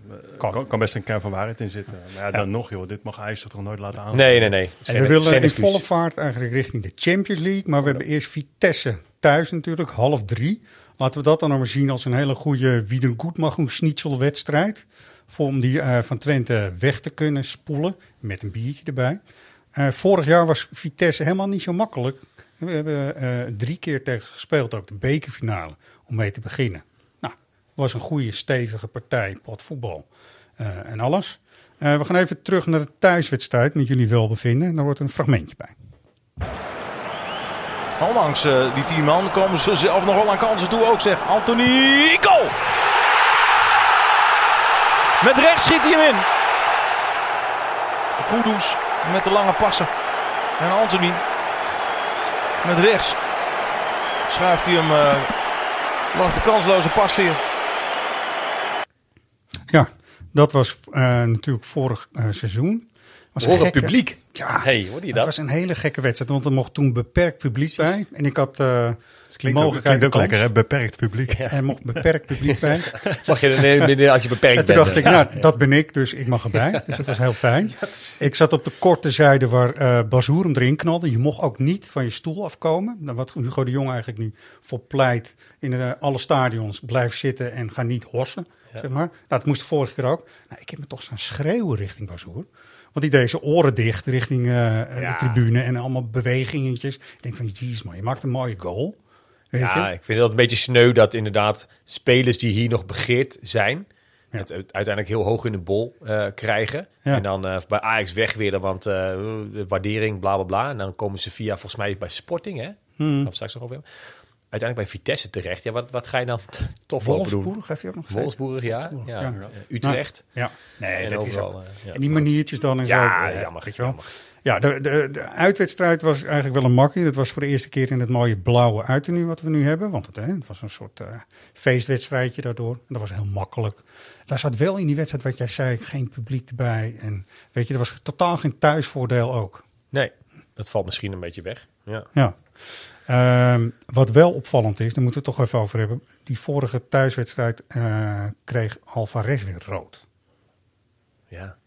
eh, kan, best een kern van waarheid in zitten. Maar ja, dan nog, joh, dit mag Ajax toch nooit laten aan. Nee, nee, nee. En we willen in volle vaart eigenlijk richting de Champions League. Maar we hebben eerst Vitesse thuis natuurlijk, half drie. Laten we dat dan maar zien als een hele goede mag een wedstrijd Om die eh, van Twente weg te kunnen spoelen met een biertje erbij. Eh, vorig jaar was Vitesse helemaal niet zo makkelijk. We hebben eh, drie keer tegen gespeeld, ook de bekerfinale, om mee te beginnen. Nou, was een goede, stevige partij, pot voetbal eh, en alles. we gaan even terug naar de thuiswedstrijd met jullie welbevinden. Daar wordt een fragmentje bij. Ondanks die tien man komen ze zelf nog wel aan kansen toe ook, zeg. Anthony, goal! Met rechts schiet hij hem in. Koedoes met de lange passen. En Anthony met rechts schuift hij hem uh, langs de kansloze pasveer. Ja, dat was eh, natuurlijk vorig uh, seizoen. Was het publiek. Ja, hey, hoor je dat? Het was een hele gekke wedstrijd, want er mocht toen beperkt publiek Precies. bij. En ik had klinkt mogelijkheid ook, klinkt ook lekker, hè? beperkt publiek. Ja. Er mocht beperkt publiek bij. Mag je er binnen als je beperkt en bent? Toen dacht ik, nou, ja. dat ben ik, dus ik mag erbij. Dus dat was heel fijn. Ik zat op de korte zijde waar uh, eh, hem erin knalde. Je mocht ook niet van je stoel afkomen. Nou, wat Hugo de Jong eigenlijk nu voor pleit in eh, alle stadions. Blijf zitten en ga niet hossen, zeg maar. Nou, dat moest de vorige keer ook. Nou, ik heb me toch zo'n schreeuwen richting Bazoer. Want die deed zijn oren dicht richting eh, de tribune en allemaal bewegingetjes. Ik denk van, jeez man, je maakt een mooie goal ja, ik vind dat een beetje sneu dat inderdaad spelers die hier nog begeerd zijn, het uiteindelijk heel hoog in de bol eh, krijgen. En dan eh, bij Ajax weg want uh, waardering, bla bla bla. En dan komen ze via, volgens mij bij Sporting, hè? Of hmm. straks nog over uiteindelijk bij Vitesse terecht. Ja, wat, wat ga je dan tof over doen? Wolfsburg heeft hij ook nog Wolfsburg, ja. ja. Utrecht. ja. Nee, en dat is ook. En die maniertjes dan en zo. Ja, jammer. Weet je wel? Jammer. Ja, de, de, de, uitwedstrijd was eigenlijk wel een makkie. Dat was voor de eerste keer in het mooie blauwe uiternu wat we nu hebben. Want het, hè, het was een soort uh, feestwedstrijdje daardoor. En dat was heel makkelijk. Daar zat wel in die wedstrijd wat jij zei, geen publiek erbij. En weet je, er was totaal geen thuisvoordeel ook. Nee, dat valt misschien een beetje weg. Ja. ja. Ehm, wat wel opvallend is, daar moeten we het toch even over hebben. Die vorige thuiswedstrijd uh, kreeg Alvarez weer rood. Ja,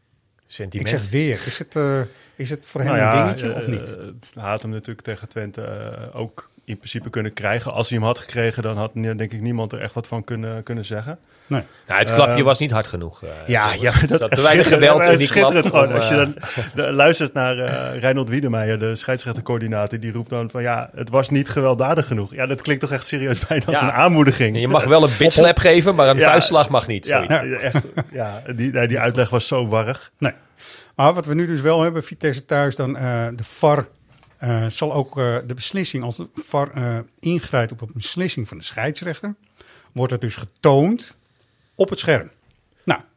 sentiment. Ik zeg weer, is het... Eh, is het voor hem nou een dingetje of eh, niet? Eh, hij had hem natuurlijk tegen Twente eh, ook in principe kunnen krijgen. Als hij hem had gekregen, dan had denk ik niemand er echt wat van kunnen, kunnen zeggen. Nee. Nou, het klapje was niet hard genoeg. ja, ja, dat is weinig geweld in die schitterend Gewoon, als je dan luistert naar uh, Reinhold Wiedemeijer, de scheidsrechtercoördinator, die roept dan van ja, het was niet gewelddadig genoeg. Ja, dat klinkt toch echt serieus bijna als een aanmoediging. je mag wel een bitslap geven, maar een ja, vuistslag mag niet. Ja, echt, ja die, die uitleg was zo warrig. Nee. Maar wat we nu dus wel hebben, Vitesse thuis, dan eh, de VAR eh, zal ook eh, de beslissing, als de VAR ingrijpt op een beslissing van de scheidsrechter, wordt het dus getoond op het scherm.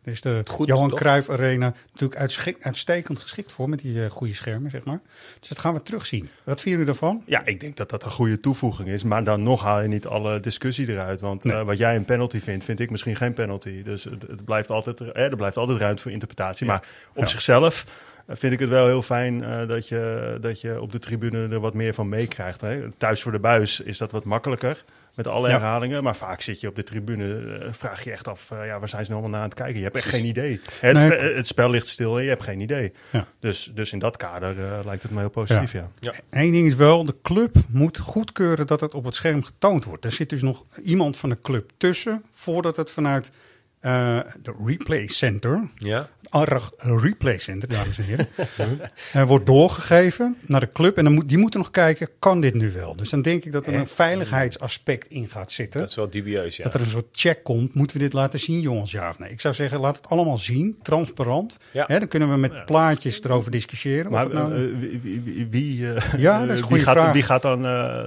Daar is de Johan Cruijff Arena natuurlijk uitstekend geschikt voor met die eh, goede schermen, zeg maar. Dus dat gaan we terugzien. Wat vinden jullie ervan? Ja, ik denk dat dat een goede toevoeging is. Maar dan nog haal je niet alle discussie eruit. Want eh, wat jij een penalty vindt, vind ik misschien geen penalty. Dus het, blijft altijd, hè, er blijft altijd ruimte voor interpretatie. Maar op zichzelf eh, vind ik het wel heel fijn dat, je, dat je op de tribune er wat meer van meekrijgt. Thuis voor de buis is dat wat makkelijker. Met alle herhalingen. Maar vaak zit je op de tribune, eh, vraag je echt af, eh, ja, waar zijn ze nou allemaal naar aan het kijken? Je hebt echt geen idee. Het, het spel ligt stil en je hebt geen idee. Dus, dus in dat kader eh, lijkt het me heel positief, ja. ja. Eén ding is wel, de club moet goedkeuren dat het op het scherm getoond wordt. Er zit dus nog iemand van de club tussen, voordat het vanuit de Replay Center ARG Replay Center, dames en heren. en eh, wordt doorgegeven naar de club. En dan moet, die moeten nog kijken, kan dit nu wel? Dus dan denk ik dat er een veiligheidsaspect in gaat zitten. Dat is wel dubieus, ja. Dat er een soort check komt, moeten we dit laten zien, jongens, ja of nee? Ik zou zeggen, laat het allemaal zien, transparant. Ja. dan kunnen we met plaatjes erover discussiëren. Maar nou- eh, eh, wie, ja, gaat, dan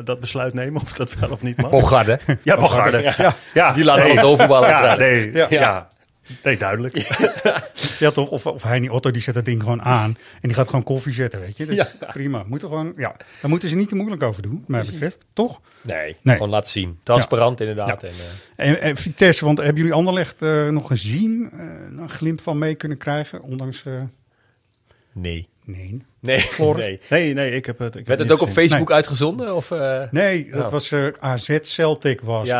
dat besluit nemen of dat wel of niet mag? Bogarde. Ja, Bogarde. Ja. Die laat alles overballen. Ja, nee. ja. Nee, duidelijk. ja, toch? Of, of Heini Otto, die zet dat ding gewoon aan. En die gaat gewoon koffie zetten, weet je. Dus ja. prima. gewoon, ja. Daar moeten ze niet te moeilijk over doen, mij betreft. Toch? Nee, gewoon laten zien. Transparant inderdaad. En, eh, en, en, Vitesse, want hebben jullie Anderlecht uh, nog gezien? Uh, een glimp van mee kunnen krijgen, ondanks... Nee. Nee. Nee. nee. nee, ik heb het. Ik Werd het ook op Facebook uitgezonden? Of, nee, dat oh. was uh, AZ Celtic was op,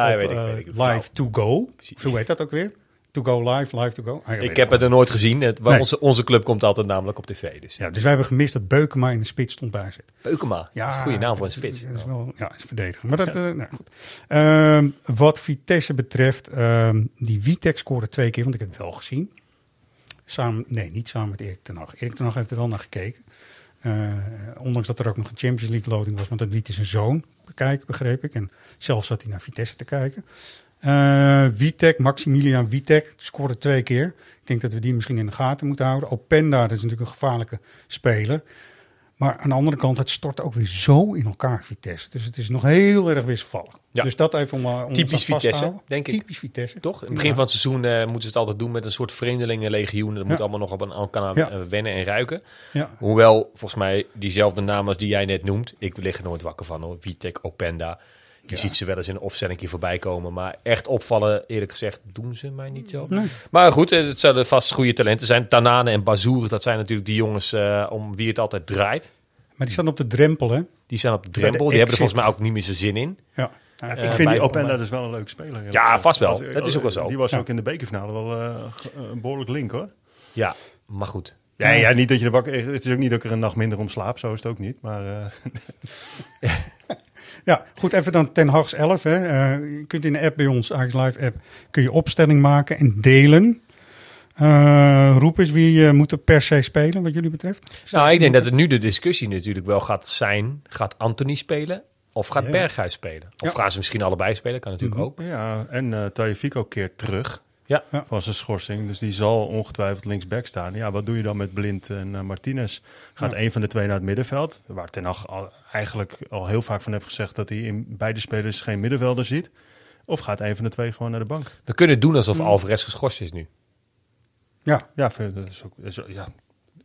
live to go. Precies. Hoe heet dat ook weer? To go live, live to go. Ah, ik heb het er nooit gezien. Het, nee. onze, onze club komt altijd namelijk op tv. Dus. Ja, dus wij hebben gemist dat Beukema in de spits stond bij zit. Beukema? Ja, dat is een goede naam voor een spits. Dat is wel, ja, is verdediger. Maar dat, eh, nou, goed. Ehm, wat Vitesse betreft, ehm, die Witek scoorde twee keer, want ik heb het wel gezien. Samen, nee, niet samen met Erik ten Hag. Erik ten Hag heeft er wel naar gekeken. Eh, ondanks dat er ook nog een Champions League loting was, want dat liet is zijn zoon bekijken, begreep ik. En zelf zat hij naar Vitesse te kijken. Uh, Witek, Maximilian Witek, scoorde twee keer. Ik denk dat we die misschien in de gaten moeten houden. Openda, dat is natuurlijk een gevaarlijke speler. Maar aan de andere kant, het stort ook weer zo in elkaar, Vitesse. Dus het is nog heel erg wisselvallig. Ja. Dus dat even om, eh, om Typisch Vitesse, denk ik. Typisch Vitesse. Toch? In het begin van het seizoen eh, moeten ze het altijd doen met een soort vreemdelingenlegioen. Dat ja. moet allemaal nog op een, elkaar aan wennen en ruiken. Hoewel, volgens mij, diezelfde naam als die jij net noemt. Ik lig er nooit wakker van hoor. Vitek, Openda. Je ziet ze wel eens in een opstelling voorbij komen. Maar echt opvallen, eerlijk gezegd, doen ze mij niet zo. Maar goed, eh, het zijn vast goede talenten zijn. Tanane en Bazour, dat zijn natuurlijk die jongens eh, om wie het altijd draait. Maar die staan op de drempel, hè? Die staan op de drempel. die hebben er volgens mij ook niet meer zo zin in. Ja. Eh, ik vind die Openda dus wel een leuke speler. Ja, vast wel. dat is ook wel zo. Die was ook in de bekerfinale wel een behoorlijk link, hoor. Ja, maar goed. Ja, ja, niet dat je de bak... Het is ook niet dat ik er een nacht minder om slaap. Zo is het ook niet, maar... Ja, goed, even dan ten Hags 11. Hè. Eh, je kunt in de app bij ons, Ajax Live app, kun je opstelling maken en delen. Eh, roep eens wie eh, moet er per se spelen, wat jullie betreft? nou, ik denk dat het nu de discussie natuurlijk wel gaat zijn, gaat Anthony spelen of gaat Berghuis spelen? Of gaan ze misschien allebei spelen, kan natuurlijk mhm. ook. Ja, en uh, ook keer terug. Ja. Van zijn schorsing. Dus die zal ongetwijfeld linksback staan. Ja, wat doe je dan met Blind en eh, Martinez? Gaat een van de twee naar het middenveld? Waar Ten Hag eigenlijk al heel vaak van heeft gezegd dat hij in beide spelers geen middenvelder ziet. Of gaat een van de twee gewoon naar de bank? We kunnen doen alsof Alvarez geschorst is nu. Ja, ja, dat is ook, is, ja.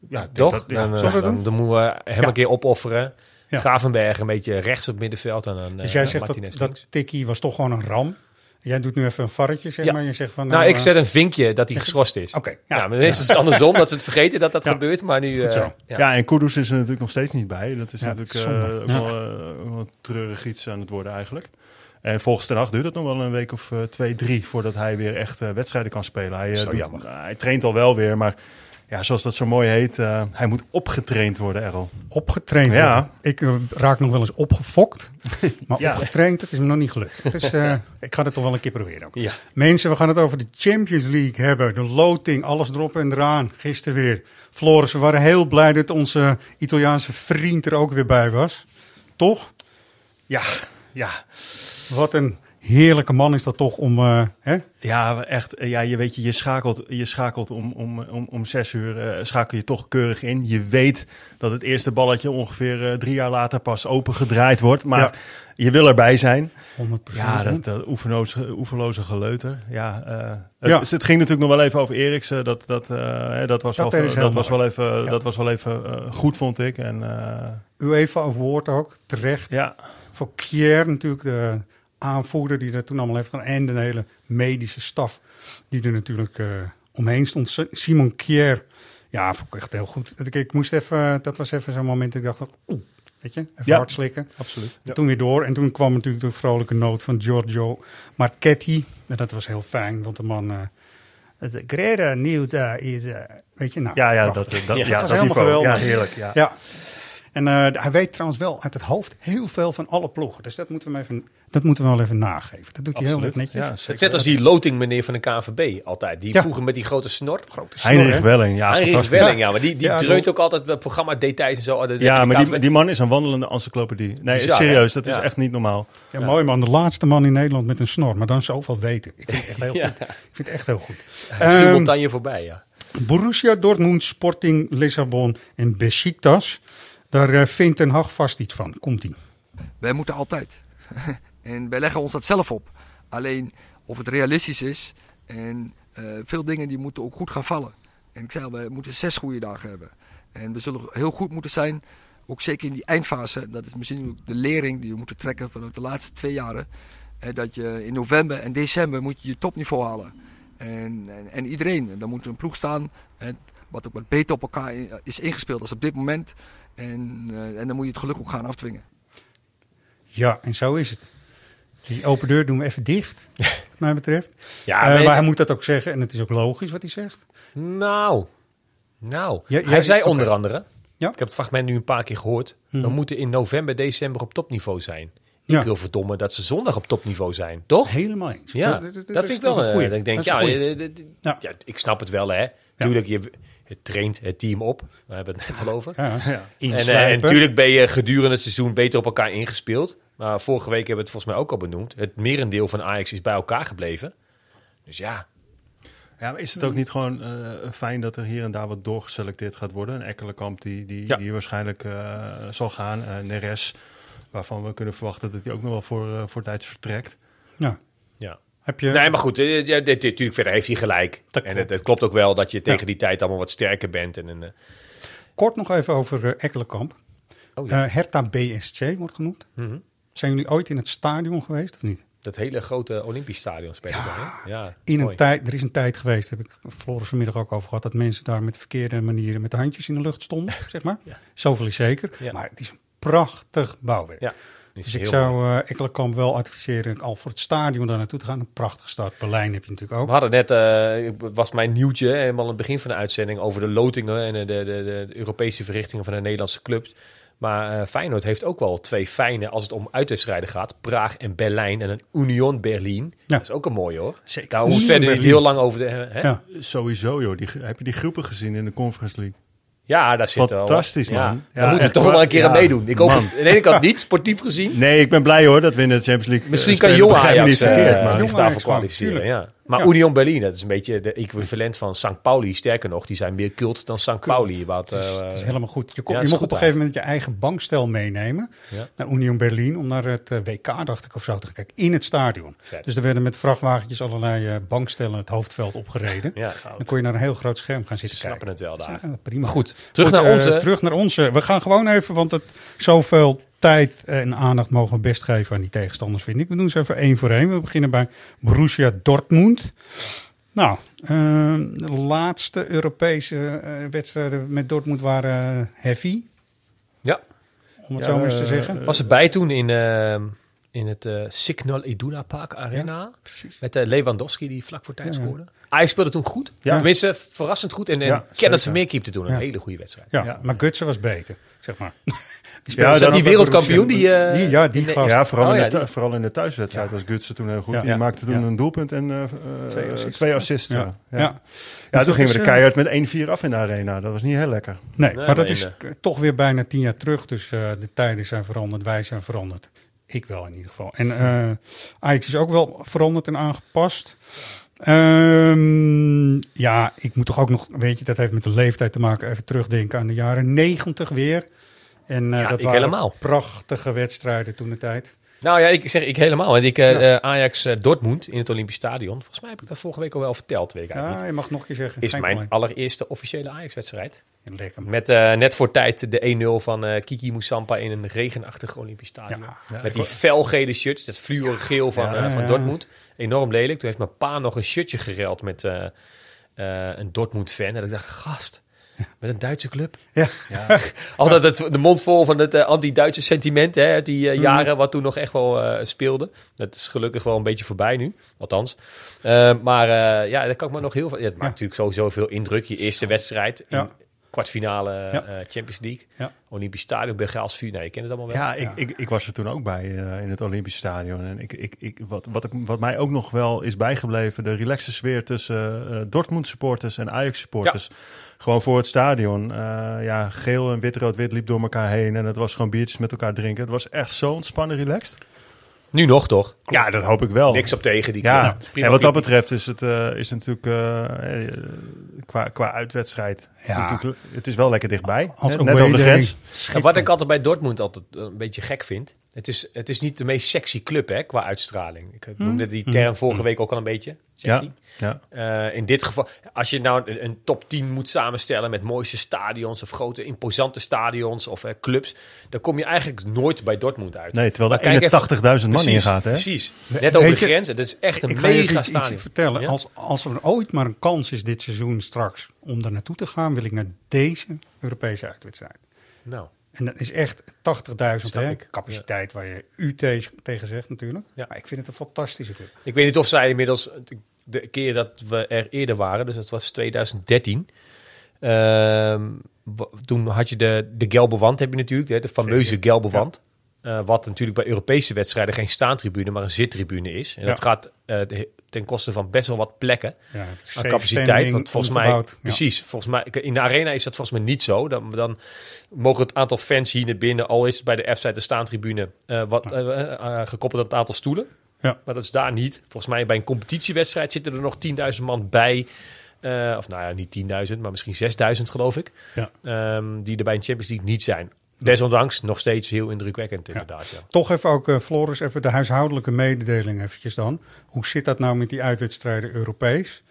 ja eh, Dat, Dan, moeten we hem een keer opofferen. Ja. Gravenberg een beetje rechts op middenveld en dan dus jij eh, zegt Martinez dat, dat Tikkie was toch gewoon een ram? Jij doet nu even een varretje, zeg maar. Je zegt van, nou, eh, ik zet een vinkje dat hij geschorst is. Oké. ja. maar dan is het andersom dat ze het vergeten dat dat gebeurt. Maar nu, eh, ja. en Kudus is er natuurlijk nog steeds niet bij. Dat is natuurlijk is eh, wel, een treurig iets aan het worden eigenlijk. En volgens de nacht duurt het nog wel een week of twee, drie voordat hij weer echt wedstrijden kan spelen. Hij, doet, hij traint al wel weer, maar ja, zoals dat zo mooi heet, eh, hij moet opgetraind worden, Errol. Opgetraind ja. Worden. Ik eh, raak nog wel eens opgefokt, maar opgetraind, dat is me nog niet gelukt. Eh, ik ga het toch wel een keer proberen. Ook. Mensen, we gaan het over de Champions League hebben. De loting, alles erop en eraan. Gisteren weer. Floris, we waren heel blij dat onze Italiaanse vriend er ook weer bij was. Toch? Ja, ja. Wat een heerlijke man is dat toch om. Uh, hè? Ja, echt. Eh, ja, je weet, je, je schakelt, je schakelt om, om, om, om zes uur. Eh, schakel je toch keurig in. Je weet dat het eerste balletje ongeveer drie jaar later pas open gedraaid wordt. Maar je wil erbij zijn. 100%. Ja, dat, dat oefenloze, oefenloze geleuter. Ja, het, ja. het, ging natuurlijk nog wel even over Eriksen. Dat, dat, hè, dat, was, dat, wel, dat was wel even, dat was wel even goed, vond ik. En, U even een woord ook, terecht. Ja. Voor Kier natuurlijk, de, aanvoerder die dat toen allemaal heeft gedaan. En de hele medische staf die er natuurlijk eh, omheen stond. Simon Kier, ja, vond ik echt heel goed. Ik, ik moest even, eh, dat was even zo'n moment dat ik dacht, oeh, weet je, even hard slikken. Absoluut. Toen weer door en toen kwam natuurlijk de vrolijke noot van Giorgio Marchetti. En dat was heel fijn, want de man... Uh, het nieuws is, weet je, nou, Ja, ja, dat, dat, ja. dat was helemaal geweldig. Ja, heerlijk, ja. ja. En eh, hij weet trouwens wel uit het hoofd heel veel van alle ploegen. Dus dat moeten we, even, dat moeten we wel even nageven. Dat doet hij heel netjes. Ja, het als die loting meneer van de KVB altijd. Die vroegen met die grote snor. Grote snor Heinrich Welling, ja. Heinrich Welling, ja. Maar die, die dreunt ook altijd met programma details en zo. Oh, ja, maar die, die man is een wandelende encyclopedie. Nee, Bizar, serieus. Dat is echt niet normaal. Ja, mooi man. De laatste man in Nederland met een snor. Maar dan zoveel weten. Ik vind het echt heel goed. Ik vind het echt heel goed. Hij um, montagne voorbij, ja. Borussia Dortmund, Sporting Lissabon en Besiktas. Daar eh, vindt Den Haag vast iets van. Komt-ie. Wij moeten altijd. en wij leggen ons dat zelf op. Alleen of het realistisch is. En eh, veel dingen die moeten ook goed gaan vallen. En ik zei al, we moeten zes goede dagen hebben. En we zullen heel goed moeten zijn. Ook zeker in die eindfase. Dat is misschien ook de lering die we moeten trekken vanuit de laatste twee jaren. Eh, dat je in november en december moet je je topniveau halen. En, en, iedereen. En dan moet er een ploeg staan. wat ook wat beter op elkaar is ingespeeld als op dit moment. En, eh, en dan moet je het geluk ook gaan afdwingen. Ja, en zo is het. Die open deur doen we even dicht, wat mij betreft. Ja, eh, maar hij moet dat ook zeggen en het is ook logisch wat hij zegt. Nou, nou. hij zei onder andere, ja? ik heb het fragment nu een paar keer gehoord, hmm. we moeten in november, december op topniveau zijn. Ik wil verdomme dat ze zondag op topniveau zijn, toch? Helemaal eens. Ja, dat, vind ik wel een goeie. Ik denk, ja, ja, ik snap het wel, hè. Tuurlijk, je, het traint het team op. We hebben het net al over. Ja, ja. En, en, eh, natuurlijk ben je gedurende het seizoen beter op elkaar ingespeeld. Maar vorige week hebben we het volgens mij ook al benoemd. Het merendeel van Ajax is bij elkaar gebleven. Dus ja. Ja, maar is het ook niet gewoon eh, fijn dat er hier en daar wat doorgeselecteerd gaat worden? Een Ekkelenkamp die, die, die waarschijnlijk eh, zal gaan. Neres, waarvan we kunnen verwachten dat hij ook nog wel voor, voor tijd vertrekt. Ja. ja. Nee, maar goed, eh, natuurlijk verder heeft hij gelijk. en het, klopt ook wel dat je tegen die tijd allemaal wat sterker bent. En, eh, Kort nog even over uh, Ekkelenkamp. Oh, ja. BSC wordt genoemd. Mhm. Zijn jullie ooit in het stadion geweest of niet? Dat hele grote Olympisch stadion spelen. Ja, ja, in een tijd, er is een tijd geweest, heb ik Floris vanmiddag ook over gehad, dat mensen daar met verkeerde manieren met de handjes in de lucht stonden, zeg maar. Ja. Zoveel is zeker. Maar het is een prachtig bouwwerk. Dus ik zou uh, wel adviseren al voor het stadion daar naartoe te gaan. Een prachtige start Berlijn heb je natuurlijk ook. We hadden net, uh, was mijn nieuwtje, helemaal aan het begin van de uitzending, over de lotingen en de, de, de, Europese verrichtingen van de Nederlandse clubs. Maar uh, Feyenoord heeft ook wel twee fijne als het om uitwedstrijden gaat. Praag en Berlijn en een Union Berlin. Dat is ook een mooi hoor. Zeker. Daar hoeven verder niet heel lang over. De, Sowieso joh. Die, heb je die groepen gezien in de Conference League? Ja, daar zit wel. Fantastisch, man. Ja. moet ik toch wel een keer aan meedoen. Ik hoop, aan de ene kant niet, sportief gezien. Nee, ik ben blij hoor dat we in de Champions League eh, Misschien kan Johan niet verkeerd, uh, maar. kwalificeren, ja. Maar Union Berlin, dat is een beetje de equivalent van St. Pauli. Sterker nog, die zijn meer cult dan St. Pauli. Wat, het, is, eh, het is helemaal goed. Je, kom, op een gegeven moment je eigen bankstel meenemen ja. naar Union Berlin. Om naar het eh, WK, dacht ik of zo, te gaan kijken. In het stadion. Dus er werden met vrachtwagentjes allerlei eh, bankstellen het hoofdveld opgereden. dan kon je naar een heel groot scherm gaan zitten Snappen kijken. het wel daar. prima. goed, terug, naar onze... terug naar onze. We gaan gewoon even, want het, zoveel tijd en aandacht mogen we best geven aan die tegenstanders, vind ik. We doen ze even één voor één. We beginnen bij Borussia Dortmund. Nou, ehm, de laatste Europese eh, wedstrijden met Dortmund waren eh, heavy. Ja. Om het zo maar eens te zeggen. Eh, was het bij toen in, ehm, in het Signal Iduna Park Arena. met uh, Lewandowski die vlak voor tijd ja, scoorde. Hij speelde toen goed. Tenminste, verrassend goed. En, en ja, Kenneth Vermeer keepte toen een hele goede wedstrijd. Ja, maar Gutsen was beter zeg maar. Eh, die ja, die wereldkampioen die, die, Ja, die gast. Ja, vooral, oh in de, vooral in de thuiswedstrijd was Gutsen toen heel goed. Die maakte toen een doelpunt en eh, eh, twee assists. Twee assists ja. Ja. toen dus gingen we de keihard met 1-4 af in de arena. Dat was niet heel lekker. Nee, maar dat is toch weer bijna tien jaar terug. Dus de tijden zijn veranderd, wij zijn veranderd. Ik wel in ieder geval. En uh, Ajax is ook wel veranderd en aangepast. Ehm, ja, ik moet toch ook nog, weet je, dat heeft met de leeftijd te maken. Even terugdenken aan de jaren negentig weer. En eh, ja, dat waren helemaal. prachtige wedstrijden toen de tijd. Nou ja, ik zeg ik helemaal. en ik, eh, ja. Eh, Ajax uh, Dortmund in het Olympisch Stadion. Volgens mij heb ik dat vorige week al wel verteld. Weet ik ja, je mag nog een keer zeggen. Is mijn allereerste officiële Ajax-wedstrijd. Lekker. Met net voor tijd de 1-0 van Kiki Moussampa in een regenachtig Olympisch Stadion. Met die felgele shirts, dat fluorgeel van, van Dortmund. Enorm lelijk. Toen heeft mijn pa nog een shirtje gereld met een Dortmund-fan. En ik dacht, gast, met een Duitse club? Ja. ja. Altijd de mond vol van het eh, anti-Duitse sentiment hè, die eh, mhm. jaren wat toen nog echt wel uh, speelde. Dat is gelukkig wel een beetje voorbij nu, althans. maar ja, dat kan ik me nog heel veel... het maakt natuurlijk sowieso veel indruk. Je eerste wedstrijd in, kwartfinale Champions League. Olympisch Stadion, Belgaals vuur. Nou, je kent het allemaal wel. Ja, ik, Ik, ik, was er toen ook bij in het Olympisch Stadion. En ik, ik, ik, wat, wat, ik, wat mij ook nog wel is bijgebleven... de relaxe sfeer tussen Dortmund supporters en Ajax supporters... Ja gewoon voor het stadion. Eh, ja, geel en wit, rood, wit liep door elkaar heen. En het was gewoon biertjes met elkaar drinken. Het was echt zo ontspannen, relaxed. Nu nog toch? Ja, dat hoop ik wel. Niks op tegen die. Ja. Nou, en wat dat betreft is het eh, is natuurlijk eh, qua, qua uitwedstrijd. Ja. Het is wel lekker dichtbij. Als net, over de grens. wat ik altijd bij Dortmund altijd een beetje gek vind, het is, het is niet de meest sexy club hè, qua uitstraling. Ik eh, hm? noemde die term hm. vorige hm. week ook al een beetje. Sexy. Ja, eh, in dit geval, als je nou een, top 10 moet samenstellen met mooiste stadions of grote imposante stadions of eh, clubs, dan kom je eigenlijk nooit bij Dortmund uit. Nee, terwijl daar 80.000 man in gaat. Hè? Precies, net over de grens. Dat is echt een ik mega ga stadion. Iets vertellen. Als, als er ooit maar een kans is dit seizoen straks om daar naartoe te gaan, wil ik naar deze Europese uitwedstrijd. Nou. En dat is echt 80.000 capaciteit waar je u tegen zegt natuurlijk. Ja. Maar ik vind het een fantastische club. Ik weet niet of zij inmiddels, de keer dat we er eerder waren, dus dat was 2013. Ehm, toen had je de, de gelbe wand, heb je natuurlijk, de, fameuze Zeker. gelbe wand. Eh, wat natuurlijk bij Europese wedstrijden geen staantribune, maar een zittribune is. En dat gaat eh, ten koste van best wel wat plekken ja, aan capaciteit. Want volgens mij, precies, volgens mij, in de arena is dat volgens mij niet zo. Dan, dan mogen het aantal fans hier naar binnen, al is het bij de F-site de staantribune, eh, wat, gekoppeld aan het aantal stoelen. Ja. Maar dat is daar niet. Volgens mij bij een competitiewedstrijd zitten er nog 10.000 man bij. of nou ja, niet 10.000, maar misschien 6.000 geloof ik. Ja. Ehm, die er bij een Champions League niet zijn. Desondanks nog steeds heel indrukwekkend inderdaad. Toch even ook, eh, Floris, even de huishoudelijke mededeling eventjes dan. Hoe zit dat nou met die uitwedstrijden Europees?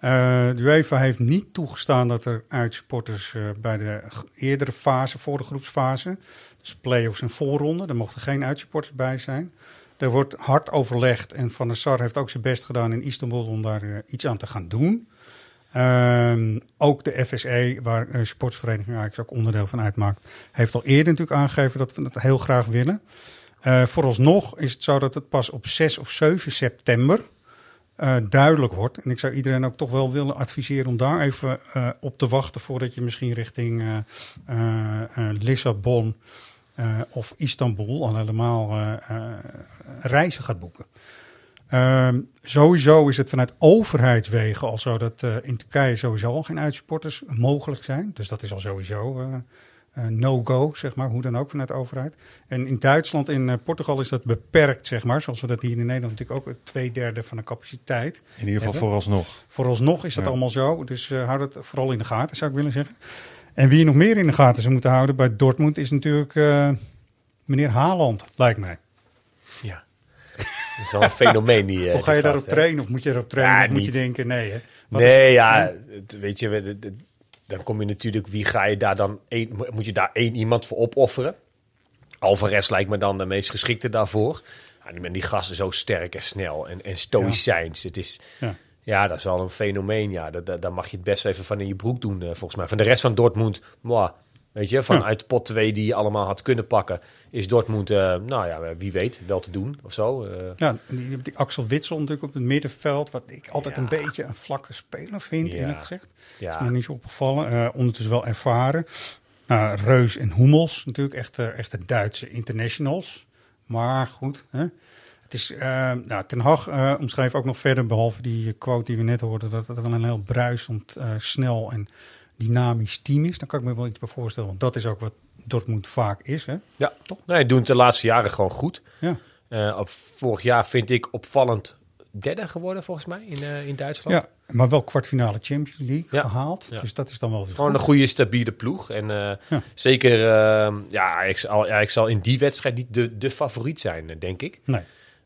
Uh, de UEFA heeft niet toegestaan dat er uitsporters eh, bij de eerdere fase, voor de groepsfase, dus play-offs en voorronden, er mochten geen uitsporters bij zijn. Er wordt hard overlegd en Van der Sar heeft ook zijn best gedaan in Istanbul om daar iets aan te gaan doen. Ehm, ook de FSE, waar uh, Sportsvereniging eigenlijk ook onderdeel van uitmaakt, heeft al eerder natuurlijk aangegeven dat we dat heel graag willen. Eh, vooralsnog is het zo dat het pas op 6 of 7 september eh, duidelijk wordt. En ik zou iedereen ook toch wel willen adviseren om daar even eh, op te wachten voordat je misschien richting Lissabon of Istanbul al helemaal reizen gaat boeken. Ehm, sowieso is het vanuit overheidswegen al zo dat eh, in Turkije sowieso al geen uitsporters mogelijk zijn. Dus dat is al sowieso eh, eh, no-go, zeg maar, hoe dan ook vanuit overheid. En in Duitsland en Portugal is dat beperkt, zeg maar. Zoals we dat hier in Nederland natuurlijk ook twee derde van de capaciteit. In ieder geval vooralsnog. Vooralsnog is dat allemaal zo. Dus houd het vooral in de gaten, zou ik willen zeggen. En wie nog meer in de gaten zou moeten houden bij Dortmund is natuurlijk meneer Haaland, lijkt mij. Dat is wel een fenomeen. Hoe eh, ga je daarop trainen? Of moet je erop trainen? moet je denken, nee. Hè? nee, ja, weet je, dan kom je natuurlijk, wie ga je daar dan, één, moet je daar één iemand voor opofferen? Alvarez lijkt me dan de meest geschikte daarvoor. Ja, die, die gasten zo sterk en snel en, en stoïcijns. Ja. Het is, ja. ja. dat is wel een fenomeen. Ja, daar, mag je het best even van in je broek doen, eh, volgens mij. Van de rest van Dortmund, Weet je, vanuit pot 2 die je allemaal had kunnen pakken, is Dortmund, eh, nou ja, wie weet, wel te doen of zo. Eh. Ja, die, Axel Witsel natuurlijk op het middenveld, wat ik altijd een beetje een vlakke speler vind, ja. eerlijk gezegd. Ja. Is me niet zo opgevallen. Eh, ondertussen wel ervaren. Nou, Reus en Hummels, natuurlijk echte echt Duitse internationals. Maar goed, hè. Het is, nou, Ten Hag omschrijft ook nog verder, behalve die quote die we net hoorden, dat het wel een heel bruisend, snel en dynamisch team is. Dan kan ik me wel iets bij voorstellen, want dat is ook wat Dortmund vaak is. Hè? Ja, toch? Nee, doen het de laatste jaren gewoon goed. Ja. Eh, vorig jaar vind ik opvallend derde geworden, volgens mij, in, eh, in Duitsland. Ja, maar wel kwartfinale Champions League gehaald. Dus dat is dan wel Gewoon een goede, stabiele ploeg. En eh, zeker, ehm, ja, ik zal, ik zal in die wedstrijd niet de, de favoriet zijn, denk ik. Nee.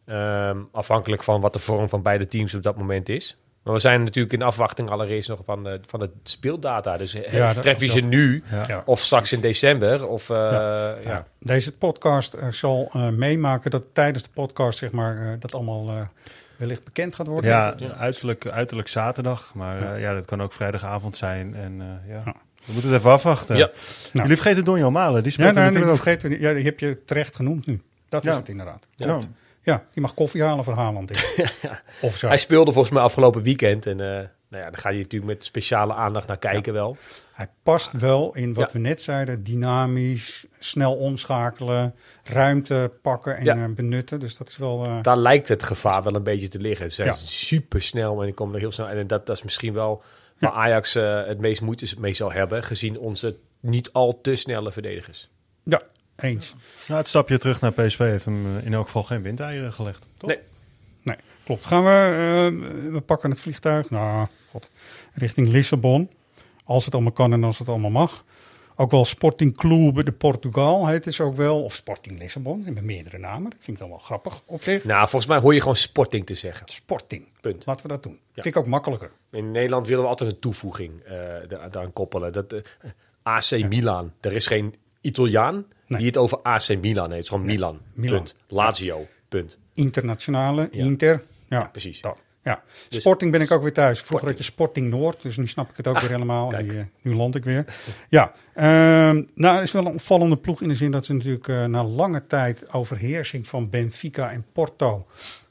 Ehm, afhankelijk van wat de vorm van beide teams op dat moment is. Maar we zijn natuurlijk in afwachting allereerst nog van de, van de speeldata. Dus ja, tref ze nu of straks in december? Of, eh, ja. Deze podcast eh, zal eh, meemaken dat tijdens de podcast zeg maar, dat allemaal wellicht bekend gaat worden. Ja, Uiterlijk, uiterlijk zaterdag. Maar ja. dat kan ook vrijdagavond zijn. En, ja. We moeten het even afwachten. Ja. Nou. Jullie vergeten je Malen. Die speelt ja, nou, natuurlijk ook. Vergeten, ja, die heb je terecht genoemd nu. Dat is het inderdaad. Ja. Nou. Ja, die mag koffie halen voor Haaland. of zo. Hij speelde volgens mij afgelopen weekend. En uh, nou ja, dan ga je natuurlijk met speciale aandacht naar kijken wel. Hij past wel in wat we net zeiden. Dynamisch, snel omschakelen, ruimte pakken en eh, benutten. Dus dat is wel... Eh, Daar lijkt het gevaar wel een beetje te liggen. Ze zijn super snel en komen er heel snel. En dat, dat is misschien wel waar Ajax het meest moeite mee zal hebben. Gezien onze niet al te snelle verdedigers. Ja, eens. Nou, het stapje terug naar PSV heeft hem eh, in elk geval geen windeieren gelegd, toch? Nee. nee. klopt. Gaan we, eh, we pakken het vliegtuig, nou, god, richting Lissabon. Als het allemaal kan en als het allemaal mag. Ook wel Sporting Clube de Portugal heet het ook wel. Of Sporting Lissabon, met meerdere namen. Dat vind ik dan wel grappig op zich. Nou, volgens mij hoor je gewoon Sporting te zeggen. Sporting. Punt. Laten we dat doen. Ja. Vind ik ook makkelijker. In Nederland willen we altijd een toevoeging uh, eh, daaraan koppelen. Dat, AC Milan. Er is geen Italiaan nee. die het over AC Milan heeft. Gewoon Milan, Milan, punt. Lazio, punt. Internationale, Inter. Ja, precies. Ja, dus Sporting ben ik ook weer thuis. Vroeger sporting. had je Sporting Noord, dus nu snap ik het ook weer ah, helemaal. Eh, nu land ik weer. Ja, ehm, nou, is wel een opvallende ploeg in de zin dat ze natuurlijk eh, na lange tijd overheersing van Benfica en Porto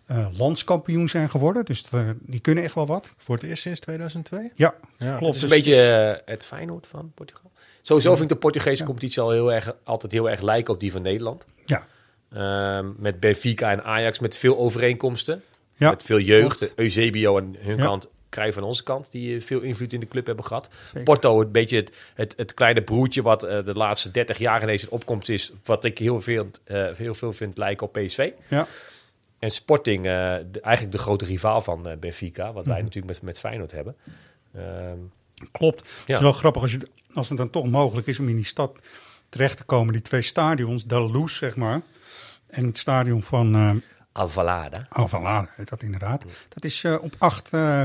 eh, landskampioen zijn geworden. Dus die kunnen echt wel wat. Voor het eerst sinds 2002? Ja, klopt. Het is een dus beetje het Feyenoord van Portugal. Sowieso vind ik de Portugese competitie al heel erg, altijd heel erg lijken op die van Nederland. Ja. Ehm, met Benfica en Ajax met veel overeenkomsten. Ja. Met veel jeugd. Eusebio aan hun kant, krijgen van onze kant, die eh, veel invloed in de club hebben gehad. Porto, een beetje het, het, het kleine broertje wat eh, de laatste 30 jaar ineens opkomt opkomst is. Wat ik heel veel, eh, heel veel vind lijken op PSV. Ja. En Sporting, de, eigenlijk de grote rivaal van Benfica, wat wij mhm. natuurlijk met, met Feyenoord hebben. Ehm, Klopt. Ja. Het is wel grappig als, je, als het dan toch mogelijk is om in die stad terecht te komen. Die twee stadions, Dalous, zeg maar, en het stadion van... Uh, Alvalade. Alvalade heet dat inderdaad. Dat is eh, op acht eh,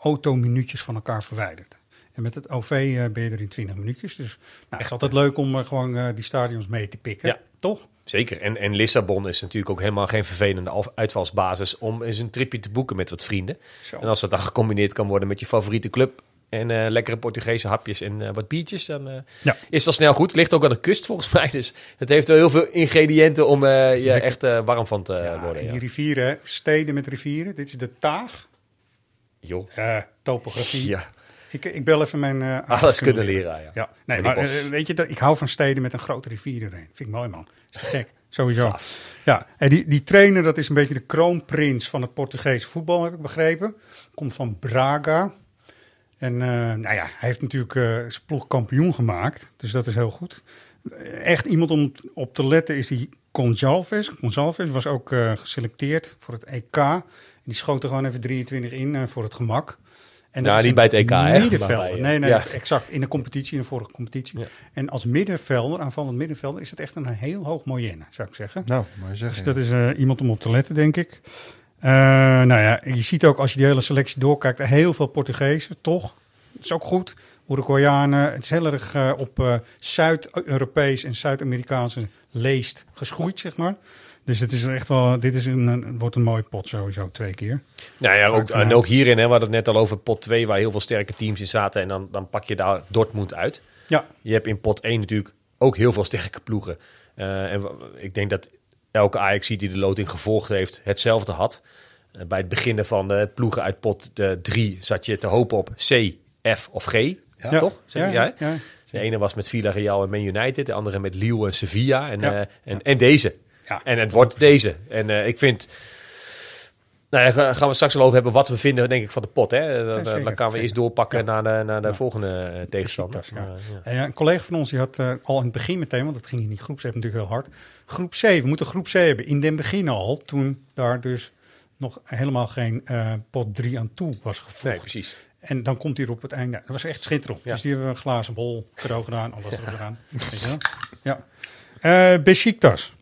auto minuutjes van elkaar verwijderd. En met het OV ben je er in 20 minuutjes. Dus nou, het is altijd leuk om gewoon die stadions mee te pikken. Ja. Toch? Zeker. En, en Lissabon is natuurlijk ook helemaal geen vervelende uitvalsbasis om eens een tripje te boeken met wat vrienden. Zo. En als dat dan gecombineerd kan worden met je favoriete club, en eh, lekkere Portugese hapjes en eh, wat biertjes. Dan eh, ja. is dat snel goed. Ligt ook aan de kust volgens mij. Dus het heeft wel heel veel ingrediënten om je echt warm van te worden. Ja. Die rivieren, steden met rivieren. Dit is de Taag. Joh. topografie. Ja. Ik, ik bel even mijn... Alles kunnen leren, ja. ja. Nee, maar, weet je, dat, ik hou van steden met een grote rivier erin. Vind ik mooi, man. Is gek. Sowieso. Ja. ja, en die, die trainer, dat is een beetje de kroonprins van het Portugese voetbal, heb ik begrepen. Komt van Braga. En eh, nou ja, hij heeft natuurlijk eh, zijn ploeg kampioen gemaakt. Dus dat is heel goed. Echt iemand om op te letten is die Gonzalves. Gonzalves was ook eh, geselecteerd voor het EK. die schoot er gewoon even 23 in voor het gemak. En daar die bij het EK, hè? Middenvelder. Nee, nee, ja. exact. In de competitie, in de vorige competitie. En als middenvelder, aanvallend middenvelder, is het echt een heel hoog moyenne, zou ik zeggen. Nou, maar zeg. Dus dat is iemand om op te letten, denk ik. Eh, nou ja, je ziet ook als je die hele selectie doorkijkt, heel veel Portugezen, toch? Dat is ook goed. Uruguayanen, het is heel erg eh, op eh, Zuid-Europees en Zuid-Amerikaanse leest geschoeid, zeg maar. Dus het is echt wel, dit is een, wordt een mooie pot sowieso, twee keer. Nou ja, ook, en ook hierin, hè, we hadden het net al over pot 2, waar heel veel sterke teams in zaten. En dan, dan pak je daar Dortmund uit. Ja. Je hebt in pot 1 natuurlijk ook heel veel sterke ploegen. en ik denk dat elke Ajax die de loting gevolgd heeft hetzelfde had. Eh, bij het beginnen van het ploegen uit pot 3 zat je te hopen op C, F of G. Ja. Toch? Zeg ja, De ene was met Villarreal en Man United, de andere met Lille en Sevilla en, eh, en, en deze. En het wordt deze. En eh, ik vind nou, daar gaan we straks wel over hebben wat we vinden, denk ik, van de pot. Hè? Dan, eh, dan gaan we eerst doorpakken naar de, ja. volgende eh, tegenstander. Eh, ja. een collega van ons die had al in het begin meteen, want dat ging in die groep ze hebben natuurlijk heel hard. Groep C, we moeten groep C hebben. In den begin al, toen daar dus nog helemaal geen pot 3 aan toe was gevoegd. Nee, precies. En dan komt hij op het einde. Dat was echt schitterend. Dus die hebben we een glazen bol cadeau gedaan, alles erop gedaan. Ja. ja. Uh, Besiktas.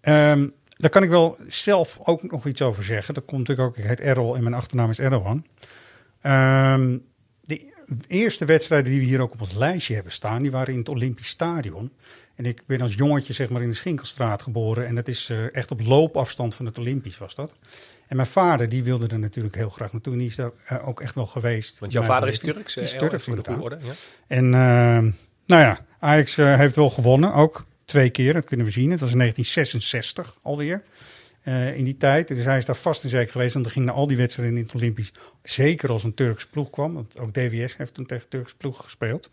Ehm, daar kan ik wel zelf ook nog iets over zeggen. Dat komt natuurlijk ook, ik heet Errol en mijn achternaam is Erdogan. Ehm, de eerste wedstrijden die we hier ook op ons lijstje hebben staan, die waren in het Olympisch Stadion. En ik ben als jongetje zeg maar in de Schinkelstraat geboren. En dat is eh, echt op loopafstand van het Olympisch was dat. En mijn vader die wilde er natuurlijk heel graag naartoe. En die is daar eh, ook echt wel geweest. Want jouw vader is Turks. Is eh, Turks, voor Ja. En uh, nou ja, Ajax heeft wel gewonnen ook twee keer, dat kunnen we zien. Het was in 1966 alweer. Eh, in die tijd. Dus hij is daar vast en zeker geweest. Want er ging naar al die wedstrijden in het Olympisch. Zeker als een Turks ploeg kwam. Want ook DWS heeft toen tegen Turks ploeg gespeeld.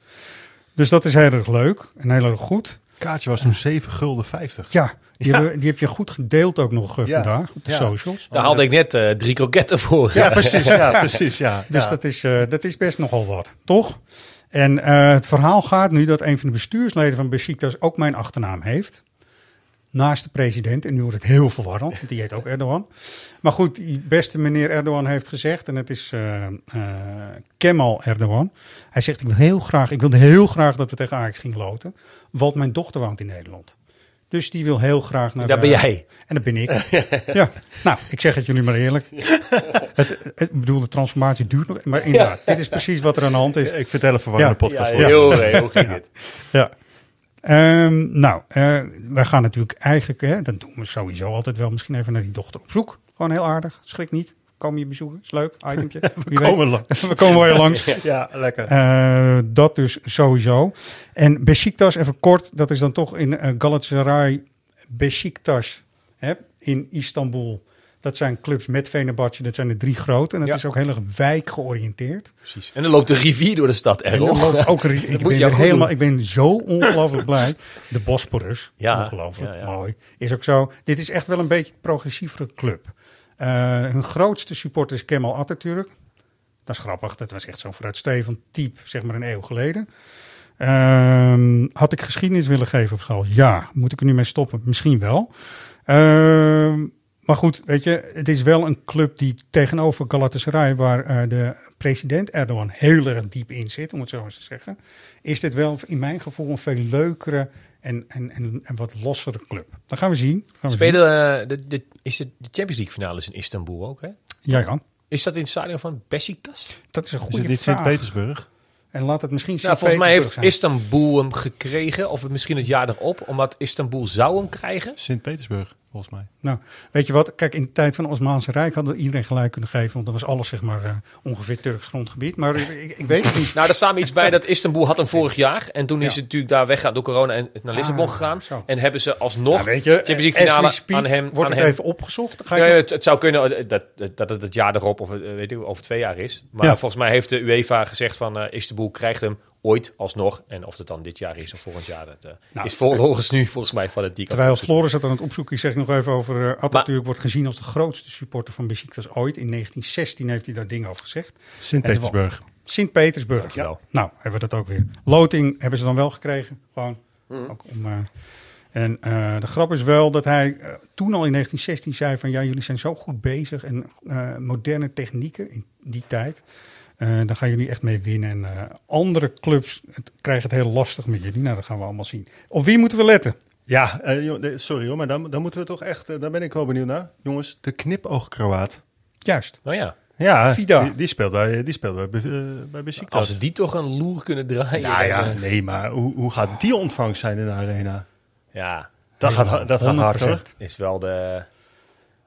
Dus dat is heel erg leuk en heel erg goed. Kaartje was een 7 gulden 50. Ja, die, Heb, die, heb je goed gedeeld ook nog eh, vandaag op de socials. Daar haalde ik net eh, drie kroketten voor. Ja, precies. Ja, precies ja. Dus Dat, is, dat is best nogal wat, toch? En eh, het verhaal gaat nu dat een van de bestuursleden van Besiktas ook mijn achternaam heeft. Naast de president, en nu wordt het heel verwarrend, want die heet ook Erdogan. Maar goed, die beste meneer Erdogan heeft gezegd, en het is eh, eh, Kemal Erdogan. Hij zegt, ik, wil heel graag, ik wilde heel graag dat we tegen Ajax ging loten, want mijn dochter woont in Nederland. Dus die wil heel graag naar... Dat ben jij. En dat ben ik. ja. Nou, ik zeg het jullie maar eerlijk. het, bedoel, de transformatie duurt nog... Maar inderdaad, dit is precies wat er aan de hand is. Ik vertel het de podcast. Ja, heel, eh, heel ging dit. Ja. Ehm, nou, eh, wij gaan natuurlijk eigenlijk, hè, dan doen we sowieso altijd wel, misschien even naar die dochter op zoek. Gewoon heel aardig, schrik niet. Komen je bezoeken? Is leuk, itemtje. We komen langs. We komen weer langs. ja, lekker. Eh, dat dus sowieso. En Besiktas, even kort, dat is dan toch in uh, Galatasaray Besiktas hè, in Istanbul. Dat zijn clubs met Venebadje, dat zijn de drie grote. En dat is ook heel erg wijk georiënteerd. Precies. En dan loopt de rivier door de stad, erg. En ook ik, ben helemaal, ik ben zo ongelooflijk blij. De Bosporus, ja, ongelooflijk mooi. Is ook zo. Dit is echt wel een beetje een progressievere club. Eh, hun grootste supporter is Kemal Atatürk. Dat is grappig, dat was echt zo'n vooruitstrevend type, zeg maar een eeuw geleden. Ehm, had ik geschiedenis willen geven op school? Ja. Moet ik er nu mee stoppen? Misschien wel. Ehm, maar goed, weet je, het is wel een club die tegenover Galatasaray, waar eh, de president Erdogan heel erg diep in zit, om het zo eens te zeggen, is dit wel in mijn gevoel een veel leukere en, en, en, en wat lossere club. Dan gaan we zien. Spelen eh, De, de, is de, de Champions League finale is in Istanbul ook, hè? Ja, ja. Is dat in het stadion van Besiktas? Dat is een goede is dit vraag. Sint-Petersburg? En laat het misschien nou, Volgens mij heeft Istanbul hem gekregen, of misschien het jaar erop, omdat Istanbul zou hem krijgen. Sint-Petersburg volgens mij. Nou, weet je wat? Kijk, in de tijd van het Osmaanse Rijk hadden we iedereen gelijk kunnen geven. Want dat was alles, zeg maar, eh, ongeveer Turks grondgebied. Maar ik, ik weet het niet. Nou, er staat iets bij dat Istanbul had hem vorig jaar. En toen is het natuurlijk daar weggaan door corona en naar ah, Lissabon gegaan. Zo. En hebben ze alsnog Ja, weet je, Champions finale aan hem... Wordt het hem. even opgezocht? Ga ik het, zou kunnen eh, dat, dat het het jaar erop of, eh, weet ik, over twee jaar is. Maar volgens mij heeft de UEFA gezegd van uh, Istanbul krijgt hem ooit alsnog. En of het dan dit jaar is of volgend jaar, dat eh, nou, is voorlopig eh, nu volgens mij van het die Terwijl Floris had aan het opzoeken zeg ik nog even over uh, eh, Atatürk wordt gezien als de grootste supporter van Besiktas ooit. In 1916 heeft hij daar dingen over gezegd. Sint-Petersburg. Sint-Petersburg, ja. Nou, hebben we dat ook weer. Loting hebben ze dan wel gekregen, gewoon. Mhm. Ook om, en de grap is wel dat hij toen al in 1916 zei van... ja, jullie zijn zo goed bezig en moderne technieken in die tijd... Uh, dan gaan jullie echt mee winnen. En eh, andere clubs krijgen het heel lastig met jullie. Nou, dat gaan we allemaal zien. Op wie moeten we letten? Ja, eh, sorry hoor, maar dan, dan moeten we toch echt, daar ben ik wel benieuwd naar. Jongens, de knipoogkroaat. Juist. Nou ja. Ja, Vida. Die, die, speelt bij, die speelt bij, bij Besiktas. Als die toch een loer kunnen draaien. Nou ja, nee, maar hoe, hoe gaat die ontvangst zijn in de arena? Ja. Dat gaat, dat gaat hard hoor. Is wel de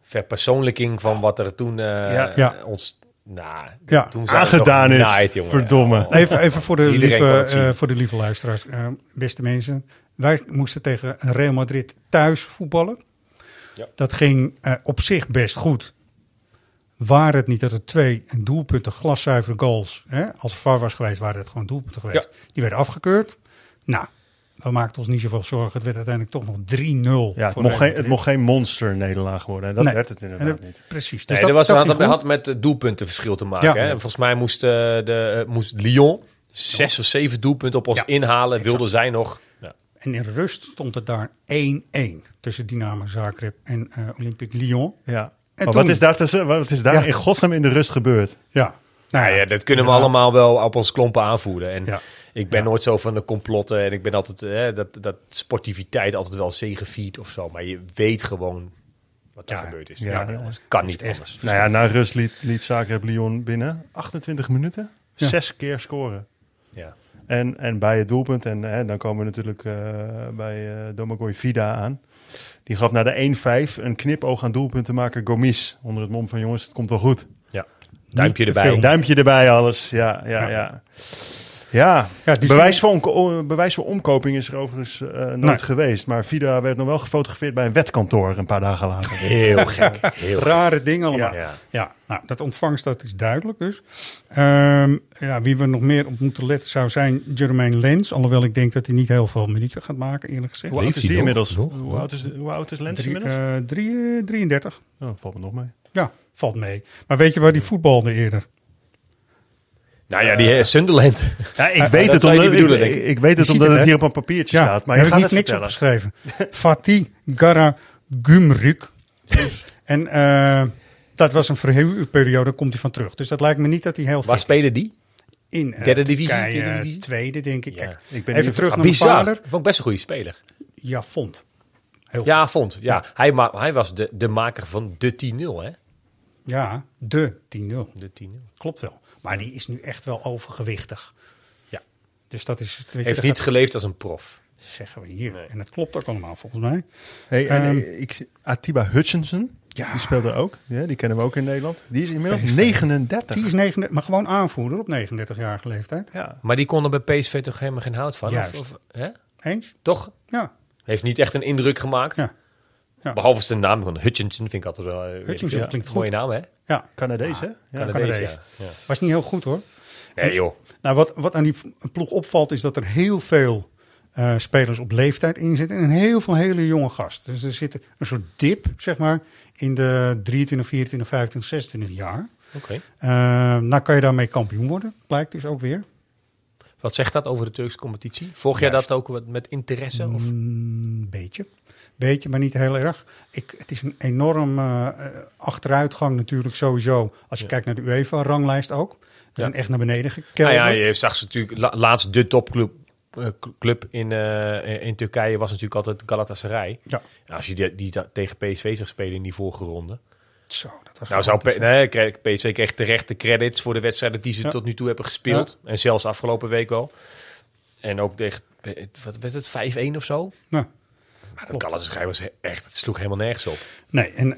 verpersoonlijking van wat er toen uh, ons nou, ja, toen aangedaan is. verdomme. Oh. Even, even voor, de lieve, eh, voor de lieve luisteraars, eh, beste mensen. Wij moesten tegen Real Madrid thuis voetballen. Ja. Dat ging eh, op zich best goed. Waren het niet dat er twee doelpunten, glaszuivere goals, hè, als VAR was geweest, waren het gewoon doelpunten geweest. Ja. Die werden afgekeurd. Nou, dat maakt ons niet zoveel zorgen. Het werd uiteindelijk toch nog 3-0. Ja, het, mocht geen, het mocht geen monster nederlaag worden. En dat werd het inderdaad niet. Precies. Dus dat, was, dat had, had met verschil te maken. Ja. Volgens mij moest, eh, de, eh, moest Lyon zes of zeven doelpunten op ons inhalen. Exact. Wilde zij nog. Ja. En in rust stond het daar 1-1 tussen Dynamo Zagreb en uh, Olympique Lyon. Ja. En wat is daar, tussen, wat is daar in godsnaam in de rust gebeurd? Ja. Nou ja, dat kunnen we allemaal wel op ons klompen aanvoeren. En ik ben nooit zo van de complotten en ik ben altijd hè, dat, dat sportiviteit altijd wel zegeviert of zo. Maar je weet gewoon wat er gebeurd is. Ja, ja dat kan niet Anders. Nou ja, na rust liet, liet Zagreb Lyon binnen 28 minuten. Zes keer scoren. Ja. En, en bij het doelpunt, en hè, dan komen we natuurlijk eh, bij uh, Domagoj Vida aan. Die gaf naar de 1-5 een knipoog aan doelpunten maken Gomis. Onder het mom van jongens, het komt wel goed. Ja, duimpje erbij. Duimpje erbij, alles. ja, ja. ja. Ja, ja bewijs, voor bewijs, omkoping is er overigens eh, nooit geweest. Maar Vida werd nog wel gefotografeerd bij een wetkantoor een paar dagen later. Heel gek. Heel Rare dingen allemaal. Ja. ja, nou, dat ontvangst dat is duidelijk dus. Ehm, ja, wie we nog meer op moeten letten zou zijn Jermaine Lens. Alhoewel ik denk dat hij niet heel veel minuten gaat maken, eerlijk gezegd. Hoe oud is die inmiddels? Hoe, oud is, hoe oud is Lens inmiddels? Uh, 33. Dat valt me nog mee. Ja, valt mee. Maar weet je waar die voetbalde eerder? Nou ja, eh, die uh, Sunderland. ik, weet het omdat, ik, ik, weet het omdat het, hier op een papiertje staat. Maar je gaat niet niks opgeschreven. Fatih Gara Gumruk. en uh, dat was een verhuurperiode, komt hij van terug. Dus dat lijkt me niet dat hij heel veel. Waar spelen die? In derde divisie, derde divisie? Tweede, denk ik. ik ben even terug naar bizar. mijn vader. Vond best een goede speler. Ja, vond. Heel ja, vond. Ja. Hij, hij was de, de maker van de 10-0, hè? Ja, de 10-0. De 10-0. Klopt wel. Maar die is nu echt wel overgewichtig. Ja. Dus dat is. Hij Heeft niet geleefd als een prof. Zeggen we hier. En dat klopt ook allemaal volgens mij. Hey, um, ik, Atiba Hutchinson. Ja. Die speelde ook. Ja, die kennen we ook in Nederland. Die is inmiddels 39. Die is 39, maar gewoon aanvoerder op 39-jarige leeftijd. Ja. Maar die kon er bij PSV toch helemaal geen hout van? Juist. Of, hè? Eens? Toch? Ja. Heeft niet echt een indruk gemaakt. Ja. Behalve zijn naam, van Hutchinson vind ik altijd wel... Eh, Hutchinson ja. klinkt Mooie naam, hè? Ja. Canadees, hè? Ah, ja, Canadees, Was niet heel goed, hoor. Nee, joh. Nou, wat, wat aan die ploeg opvalt, is dat er heel veel eh, spelers op leeftijd in zitten. En heel veel hele jonge gasten. Dus er zit een soort dip, zeg maar, in de 23, 24, 25, 26 jaar. Oké. Okay. Eh, nou kan je daarmee kampioen worden, blijkt dus ook weer. Wat zegt dat over de Turkse competitie? Volg jij dat ook met interesse? Of? Een mm, beetje beetje, maar niet heel erg. Ik, het is een enorm eh, eh, achteruitgang natuurlijk sowieso. Als je kijkt naar de UEFA-ranglijst ook. Dat ja. echt naar beneden gekelderd. Nou ja, je zag ze natuurlijk laatst de topclub eh, club in, in Turkije was natuurlijk altijd Galatasaray. Ja. Nou, als je die, die tegen PSV zag spelen in die vorige ronde. Zo, dat was nou, zou PSV kreeg terecht de credits voor de wedstrijden die ze tot nu toe hebben gespeeld. En zelfs afgelopen week al. En ook dicht, wat werd het, 5-1 of zo? Maar dat Galatasaray was echt, het sloeg helemaal nergens op. Nee, en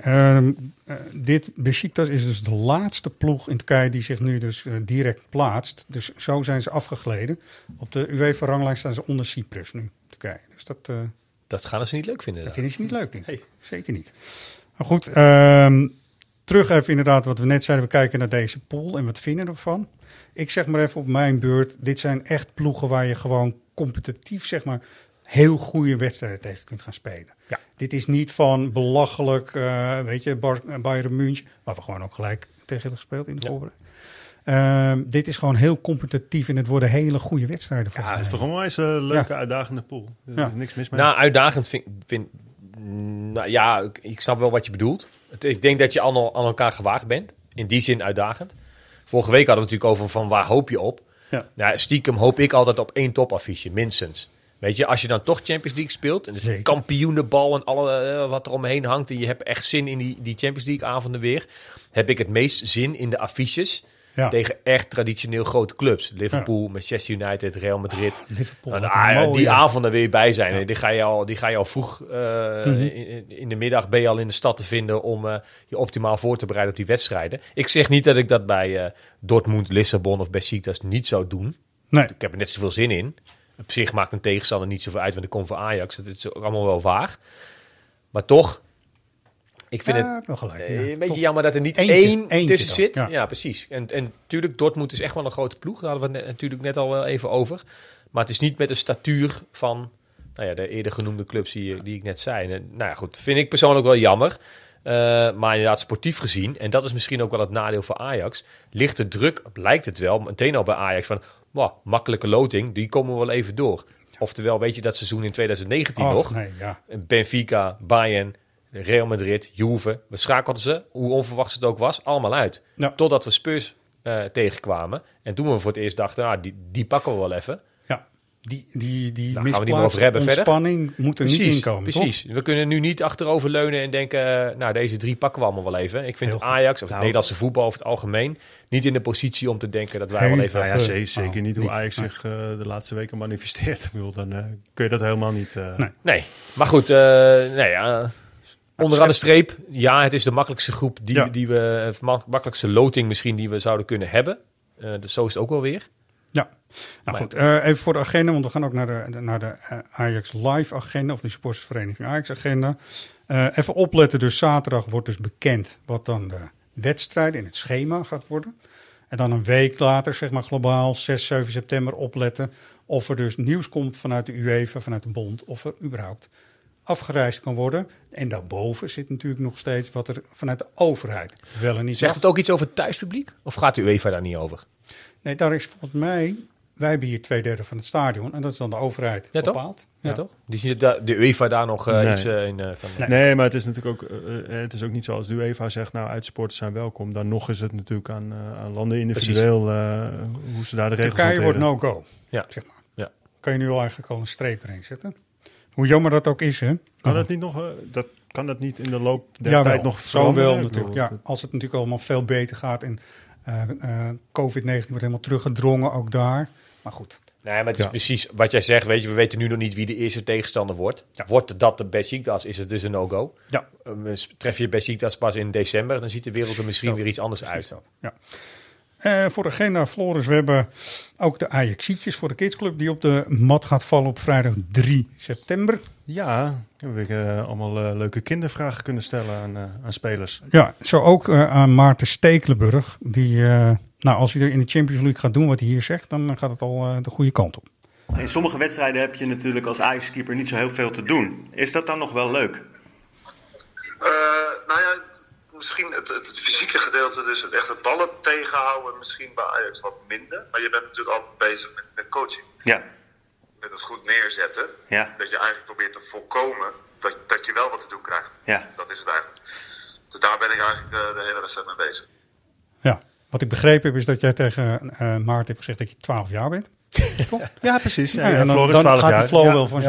uh, dit Besiktas is dus de laatste ploeg in Turkije die zich nu dus eh, direct plaatst. Dus zo zijn ze afgegleden. Op de UEFA-ranglijst staan ze onder Cyprus nu, Turkije. Dus dat... Eh, dat gaan ze niet leuk vinden. Dat vinden ze niet leuk, denk ik. Zeker niet. Maar goed, ehm, terug even inderdaad wat we net zeiden. We kijken naar deze pool en wat vinden we ervan. Ik zeg maar even op mijn beurt, dit zijn echt ploegen waar je gewoon competitief, zeg maar, heel goede wedstrijden tegen kunt gaan spelen. Ja. Dit is niet van belachelijk, uh, weet je, Bayern München, waar we gewoon ook gelijk tegen hebben gespeeld in de ja. Ehm, dit is gewoon heel competitief en het worden hele goede wedstrijden. Ja, het is toch een wijze uh, eh, leuke, uitdagende pool. Ja. Niks mis mee. Nou, uitdagend vind ik. Nou ja, ik, snap wel wat je bedoelt. Het, ik denk dat je allemaal aan, elkaar gewaagd bent. In die zin uitdagend. Vorige week hadden we het natuurlijk over van waar hoop je op. Ja. Nou, stiekem hoop ik altijd op één topaffiche, minstens. Weet je, als je dan toch Champions League speelt, en de kampioenenbal en alle eh, wat er omheen hangt, en je hebt echt zin in die, die Champions League avonden weer, heb ik het meest zin in de affiches. Tegen echt traditioneel grote clubs. Liverpool, Manchester United, Real Madrid. Ah, nou, nou, die avonden weer bij zijn. Die, ga je al, die ga je al vroeg eh, mhm. in, de middag ben je al in de stad te vinden om eh, je optimaal voor te bereiden op die wedstrijden. Ik zeg niet dat ik dat bij Dortmund, Lissabon of Besiktas niet zou doen. Nee. Ik heb er net zoveel zin in. Op zich maakt een tegenstander niet zoveel uit, want ik kom voor Ajax. Het is ook allemaal wel vaag. Maar toch, ik vind het eh, een beetje jammer dat er niet één tussen zit. Ja. precies. En, en natuurlijk, Dortmund is echt wel een grote ploeg. Daar hadden we het natuurlijk net al wel even over. Maar het is niet met de statuur van nou ja, de eerder genoemde clubs die, die ik net zei. nou ja, goed, vind ik persoonlijk wel jammer. Eh, maar inderdaad, sportief gezien, en dat is misschien ook wel het nadeel voor Ajax, ligt de druk, lijkt het wel, meteen al bij Ajax van wow, makkelijke loting, die komen we wel even door. Oftewel, weet je dat seizoen in 2019 nog? Nee, ja. Benfica, Bayern, Real Madrid, Juve. We schakelden ze, hoe onverwacht het ook was, allemaal uit. Totdat we Spurs eh, tegenkwamen. En toen we voor het eerst dachten, ah, die, die pakken we wel even die, die, die misplaatste ontspanning moet er niet in komen. Precies. We kunnen nu niet achterover leunen en denken... Eh, nou, deze drie pakken we allemaal wel even. Ik vind Ajax of het nou. Nederlandse voetbal over het algemeen... niet in de positie om te denken dat wij wel even... Nou ja, eh, oh, zeker niet hoe Ajax zich eh, de laatste weken manifesteert. dan kun je dat helemaal niet... Nee. nee. maar goed. nee, onderaan de streep, ja, het is de makkelijkste groep die, die we, makkelijkste loting misschien die we zouden kunnen hebben. Uh, dus zo is het ook wel weer. Nou goed, eh, even voor de agenda, want we gaan ook naar de, naar de eh, Ajax Live agenda of de supportersvereniging Ajax agenda. Eh, even opletten, dus zaterdag wordt dus bekend wat dan de wedstrijd in het schema gaat worden. En dan een week later, zeg maar globaal, 6, 7 september opletten of er dus nieuws komt vanuit de UEFA, vanuit de bond, of er überhaupt afgereisd kan worden. En daarboven zit natuurlijk nog steeds wat er vanuit de overheid wel en niet Zegt het ook iets over het thuispubliek? Of gaat de UEFA daar niet over? Nee, daar is volgens mij wij hebben hier twee derde van het stadion en dat is dan de overheid ja, bepaalt. Ja. toch? Die ziet de, UEFA daar nog eh, iets eh, in. Uh, kan nee. maar het is natuurlijk ook, het is ook niet zoals de UEFA zegt, nou uitsporters zijn welkom. Dan nog is het natuurlijk aan, landen individueel hoe ze daar de regels Turkije wordt no-go, ja. zeg maar. Ja. Kan je nu al eigenlijk al een streep erin zetten. Hoe jammer dat ook is, hè? Kan oh. dat niet nog, dat, kan dat niet in de loop der tijd nog veranderen? Zo wel natuurlijk, ja. Als het natuurlijk allemaal veel beter gaat en COVID-19 wordt helemaal teruggedrongen, ook daar... Maar goed. nou maar het is precies wat jij zegt. Weet je, we weten nu nog niet wie de eerste tegenstander wordt. Ja. Wordt dat de Besiktas, is het dus een no-go. Ja. Ehm, tref je Besiktas pas in december, dan ziet de wereld er misschien weer iets anders uit. Dat. Ja. Eh, voor de agenda, Floris, we hebben ook de Ajaxietjes voor de kidsclub... die op de mat gaat vallen op vrijdag 3 september. Ja, hebben we uh, allemaal eh, leuke kindervragen kunnen stellen aan, eh, aan spelers. Ja, zo ook aan Maarten Stekelenburg, die... Nou, als hij er in de Champions League gaat doen wat hij hier zegt, dan gaat het al eh, de goede kant op. In sommige wedstrijden heb je natuurlijk als Ajax-keeper niet zo heel veel te doen. Is dat dan nog wel leuk? Uh, nou ja, misschien het, het, fysieke gedeelte, dus het echt het ballen tegenhouden, misschien bij Ajax wat minder. Maar je bent natuurlijk altijd bezig met, met coaching. Ja. Met het goed neerzetten. Ja. Dat je eigenlijk probeert te voorkomen dat, dat je wel wat te doen krijgt. Ja. Dat is het eigenlijk. Dus daar ben ik eigenlijk de, hele wedstrijd mee bezig. Wat ik begrepen heb is dat jij tegen eh, Maarten hebt gezegd dat je 12 jaar bent ja, precies. dan, gaat de flow wel van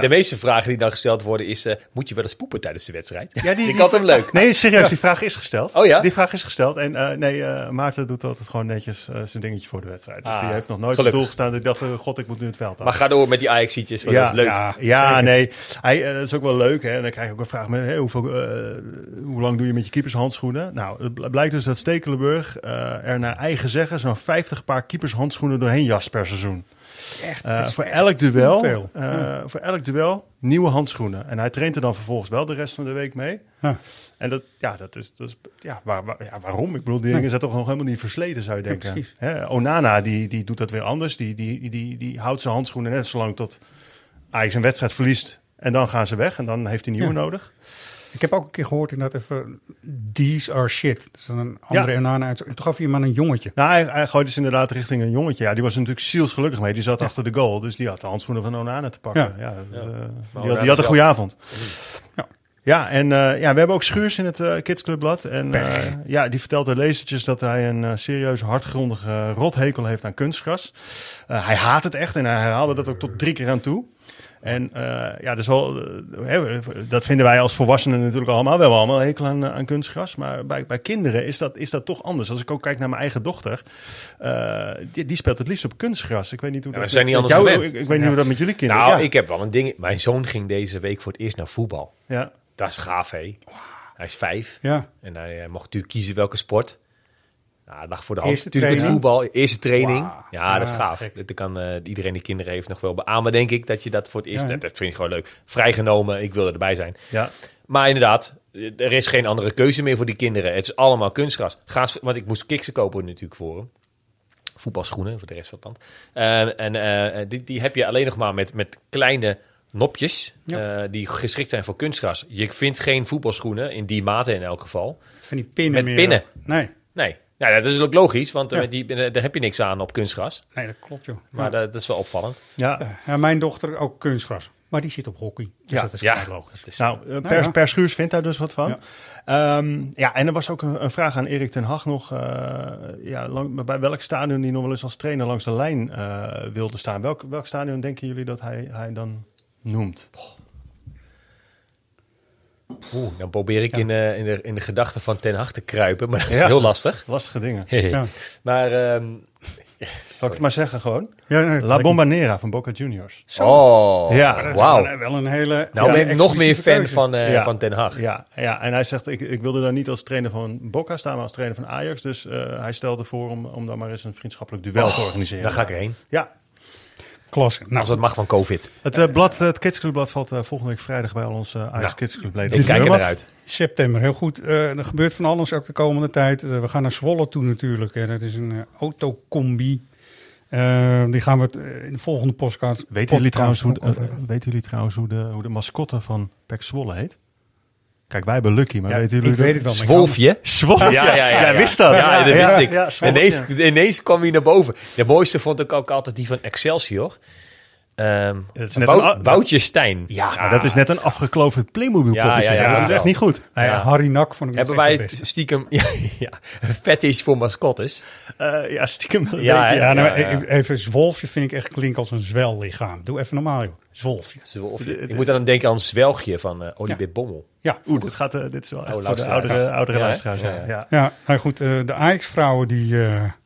de, meeste vragen die dan gesteld worden is... Eh, moet je wel eens poepen tijdens de wedstrijd? Ja, die, ik had hem leuk. Nee, serieus, die vraag is gesteld. Oh ja? Die vraag is gesteld. En eh, nee, eh, Maarten doet altijd gewoon netjes zijn dingetje voor de wedstrijd. Dus die ah, heeft nog nooit op doel gestaan. ik dacht, god, ik moet nu het veld af. Maar ga door met die Ajax-ietjes, want dat is leuk. Ja, ja nee. Hij, dat is ook wel leuk. Hè. En dan krijg ik ook een vraag met... hoeveel, hoe lang doe je met je keepershandschoenen? Nou, het blijkt dus dat Stekelenburg er naar eigen zeggen... zo'n 50 paar keepershandschoenen doorheen jas per seizoen. Echt, eh, voor, elk duel, eh, voor elk duel nieuwe handschoenen. En hij traint er dan vervolgens wel de rest van de week mee. En dat, ja, dat is, dat is ja, waarom? Ik bedoel, die dingen zijn toch nog helemaal niet versleten, zou je denken. Hè? Onana, die, die doet dat weer anders. Die, die, die, die houdt zijn handschoenen net zolang tot hij zijn wedstrijd verliest. En dan gaan ze weg en dan heeft hij nieuwe nodig. Ik heb ook een keer gehoord inderdaad even, these are shit. Dat is een andere ja. uit. toch gaf hier hem een jongetje. Nou, hij, gooit dus inderdaad richting een jongetje. Ja, die was natuurlijk zielsgelukkig mee. Die zat achter de goal, dus die had de handschoenen van Onana te pakken. Ja. Eh, die, had, die een goede avond. Ja, en eh, ja, we hebben ook Schuurs in het eh, Club Blad. En ja, die vertelt de lezertjes dat hij een serieus hardgrondige rothekel heeft aan kunstgras. hij haat het echt en hij herhaalde dat ook tot drie keer aan toe. En eh, ja, dat, dus wel, eh, dat vinden wij als volwassenen natuurlijk allemaal. wel allemaal hekel eh, aan, kunstgras. Maar bij, bij kinderen is dat, is dat toch anders. Als ik ook kijk naar mijn eigen dochter. die, die, speelt het liefst op kunstgras. Ik weet niet hoe ja, dat... Zijn niet anders ik, weet niet hoe dat met jullie kinderen... Nou, ik heb wel een ding... Mijn zoon ging deze week voor het eerst naar voetbal. Ja. Dat is gaaf, hé. Hij is vijf. Ja. En hij, hij mocht natuurlijk kiezen welke sport. Nou, dag voor de hand. Natuurlijk het voetbal, eerste training. Ja, dat is gaaf. Dat kan eh, iedereen die kinderen heeft nog wel beamen, denk ik, dat je dat voor het eerst Dat vind ik gewoon leuk. Vrijgenomen, ik wil erbij zijn. Ja. Maar inderdaad, er is geen andere keuze meer voor die kinderen. Het is allemaal kunstgras. Gaas, want ik moest kiksen kopen natuurlijk voor hem. Voetbalschoenen voor de rest van het land. Eh, en uh, die, die heb je alleen nog maar met, met kleine nopjes die geschikt zijn voor kunstgras. Je vindt geen voetbalschoenen in die mate in elk geval. Van die pinnen Met meer. pinnen. Nee. Nee. Ja, dat is ook logisch, want eh, die, eh, daar heb je niks aan op kunstgras. Nee, dat klopt joh. Maar dat, is wel opvallend. Ja. mijn dochter ook kunstgras. Maar die zit op hockey. Dus dat is logisch. nou, eh, nou per, schuurs vindt daar dus wat van. ja, ehm, en er was ook een, vraag aan Erik ten Hag nog. ja, lang, bij welk stadion die nog wel eens als trainer langs de lijn wilde staan. Welk, welk stadion denken jullie dat hij, hij dan noemt? dan probeer ik in, eh, in, de, in de gedachten van Ten Hag te kruipen, maar dat is heel lastig. Lastige dingen. Ja. Maar... Um, ik het maar zeggen gewoon? Nee, La Bombanera van Boca Juniors. Oh, ja, wauw. Wel, wel een hele... Nou ben nog meer fan van, uh, van Ten Hag. Ja, ja, en hij zegt, ik, ik wilde daar niet als trainer van Boca staan, maar als trainer van Ajax. Dus eh, hij stelde voor om, om dan maar eens een vriendschappelijk duel te organiseren. Daar ga ik heen. Ja, Klasse. Nou, als het mag van COVID. Het, uh, blad, het Kidsclubblad valt eh, volgende week vrijdag bij al onze uh, Ajax nou, Kidsclub Ik kijk eruit. September, heel goed. er gebeurt van alles ook de komende tijd. we gaan naar Zwolle toe natuurlijk. En Dat is een autocombi. die gaan we in de volgende postkaart. Weten jullie trouwens, hoe weten jullie trouwens hoe de, hoe de mascotte van Pek Zwolle heet? Kijk, wij hebben Lucky, maar weten jullie... Ik weet het wel. Zwolfje? Zwolfje? Ja, ja, ja, Jij wist dat. Ja, dat wist ik. Ineens, ineens, kwam hij naar boven. De mooiste vond ik ook altijd die van Excelsior. Um, dat is net een, Boutje Stijn. Ja, dat is net een ah. afgekloven Playmobil ja, ja, dat is echt niet goed. Ja, Harry Nak vond ik Hebben wij stiekem ja, ja, fetish voor mascottes? Eh, ja, stiekem ja, nou, e- Even zwolfje vind ik echt klink als een zwellichaam. Doe even normaal, joh. Zwolfje. Ik moet dan denken aan Zwelgje van uh, Olivier Bommel. Ja, Oeh, dit, gaat, eh, dit is wel voor de oudere, oudere luisteraars. Ja, ja, ja. nou goed, eh, de Ajax-vrouwen die,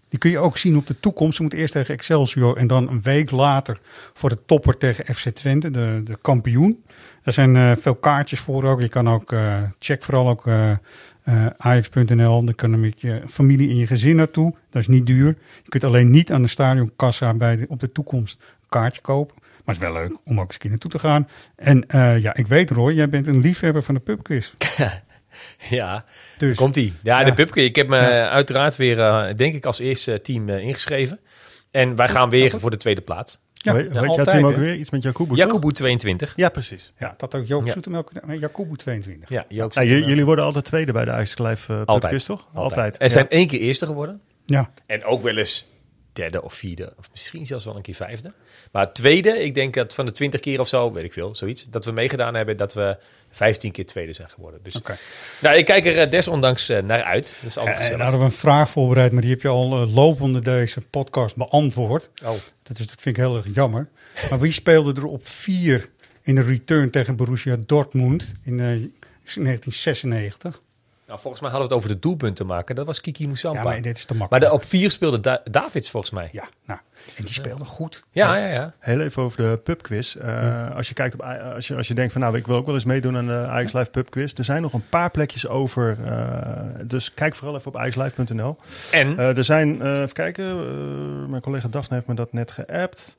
die kun je ook zien op de toekomst. Ze moeten eerst tegen Excelsior en dan een week later voor de topper tegen FC Twente, de, de kampioen. Er zijn veel kaartjes voor ook. Je kan ook, check vooral ook uh, ajax.nl. Dan kan je met je familie en je gezin naartoe. Dat is niet duur. Je kunt alleen niet aan de stadionkassa bij de, op de toekomst een kaartje kopen. Maar het is wel leuk om ook eens keer naartoe te gaan. En eh, ja, ik weet Roy, jij bent een liefhebber van de pubquiz. ja, dus, komt ie. Ja, de pubquiz. Ik heb me uiteraard weer, eh, denk ik, als eerste team eh, ingeschreven. En wij gaan weer voor de tweede plaats. Ja, weet, ja, altijd, ook weer iets met Jacobo. Jacobo 22. Ja, precies. Ja, dat ook Joop ja. Zoetemelk. Jacobo 22. Ja, ja, Jullie worden altijd tweede bij de IJsselklijf uh, toch? Altijd. altijd. En zijn één keer eerste geworden. Ja. En ook wel eens derde of vierde. Of misschien zelfs wel een keer vijfde. Maar tweede, ik denk dat van de twintig keer of zo, weet ik veel, zoiets. Dat we meegedaan hebben, dat we vijftien keer tweede zijn geworden. Dus okay. nou, ik kijk er eh, desondanks eh, naar uit. Dat is altijd hadden eh, nou, we een vraag voorbereid, maar die heb je al lopende deze podcast beantwoord. Oh. Dat, is, dat vind ik heel erg jammer. maar wie speelde er op vier in de return tegen Borussia Dortmund in 1996? Nou, volgens mij hadden we het over de doelpunten maken. Dat was Kiki Moussampa. maar dit is te makkelijk. Maar de, op vier speelde Davids volgens mij. Ja, nou. En die speelde goed. Ja, ja, ja. Heel even over de pubquiz. Eh, als je kijkt op, als je, als je denkt van nou, ik wil ook wel eens meedoen aan de Ajax Live pubquiz. Er zijn nog een paar plekjes over. Eh, dus kijk vooral even op ajaxlive.nl. En? Eh, er zijn, even kijken, mijn collega Daphne heeft me dat net geappt.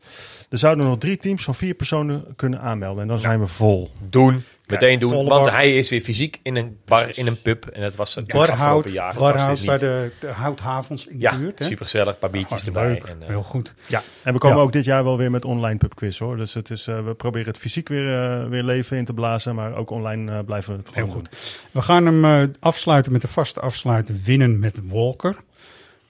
Er zouden nog drie teams van vier personen kunnen aanmelden. En dan zijn we vol. Doen. meteen doen, want hij is weer fysiek in een bar, in een pub. En dat was het afgelopen jaar. Barhout dus bij de, Houthavens in ja, buurt. supergezellig. Een paar biertjes erbij. En, Heel goed. Ja, en we komen ook dit jaar wel weer met online pubquiz hoor. Dus het is, eh, we proberen het fysiek weer, eh, weer leven in te blazen, maar ook online eh, blijven we het gewoon goed. Doen. We gaan hem afsluiten met de vaste afsluiten winnen met Walker.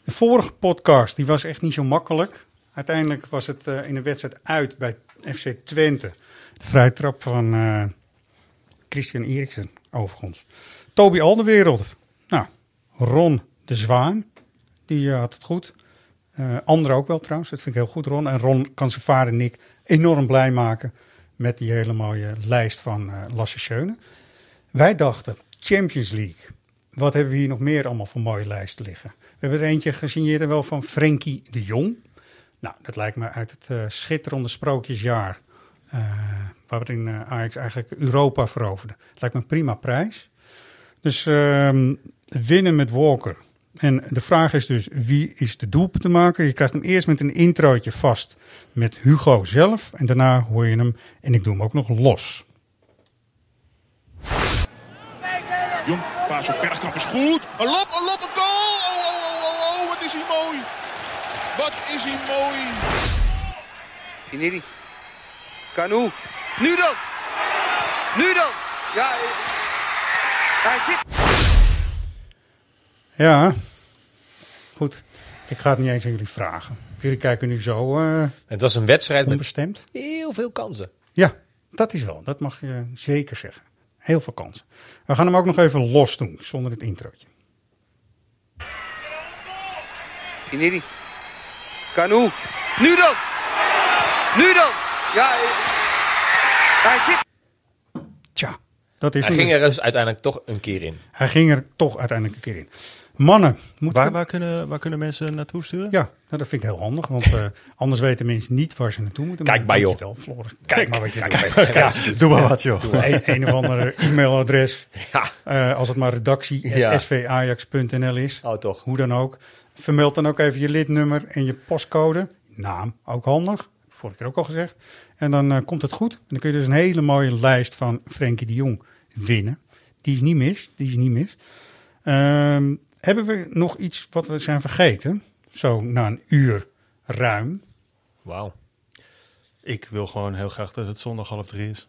De vorige podcast, die was echt niet zo makkelijk. Uiteindelijk was het in de wedstrijd uit bij FC Twente. De vrije trap van Christian Eriksen, overigens. Toby Alderwereld. Nou, Ron de Zwaan, die had het goed. Uh, eh, anderen ook wel trouwens, dat vind ik heel goed, Ron. En Ron kan zijn vader en ik enorm blij maken met die hele mooie lijst van eh, Lasse Lasse Wij dachten, Champions League. Wat hebben we hier nog meer allemaal voor mooie lijsten liggen? We hebben er eentje gesigneerd en wel van Frenkie de Jong. Nou, dat lijkt me uit het eh, schitterende sprookjesjaar. waarin Ajax eigenlijk Europa veroverde. lijkt me een prima prijs. Dus ehm, winnen met Walker en de vraag is dus, wie is de te maken? Je krijgt hem eerst met een introotje vast met Hugo zelf. En daarna hoor je hem, en ik doe hem ook nog los. Jong, paas op Bergkamp is goed. Een lop, een lop, een goal! Oh, oh, oh, oh, wat is hij mooi! Wat is hij mooi! Pinidi. Kanu. Nu dan! Nu dan! Ja, hij zit... Ja. Goed. Ik ga het niet eens aan jullie vragen. Jullie kijken nu zo. Eh, het was een wedstrijd onbestemd. met heel veel kansen. Ja, dat is wel. Dat mag je zeker zeggen. Heel veel kansen. We gaan hem ook nog even los doen zonder het introotje. Kiniri. Kanu. Nu dan! Nu dan! Ja, hij zit. Tja, dat is. Hij ging er dus uiteindelijk toch een keer in. Hij ging er toch uiteindelijk een keer in. Mannen. Waar, waar, kunnen, waar kunnen mensen naartoe sturen? Ja, nou, dat vind ik heel handig. Want eh, anders weten mensen niet waar ze naartoe moeten. Kijk maar, joh. kijk, maar wat je doet. doe maar wat, joh. Een, een of ander e-mailadres. Ja. Eh, als het maar redactie ja. svajax.nl is. Oh, toch. Hoe dan ook. Vermeld dan ook even je lidnummer en je postcode. Naam, ook handig. Vorige keer ook al gezegd. En dan eh, komt het goed. En dan kun je dus een hele mooie lijst van Frenkie de Jong winnen. Die is niet mis. Die is niet mis. Ehm hebben we nog iets wat we zijn vergeten? Zo na een uur ruim. Wauw. Ik wil gewoon heel graag dat het zondag half drie is.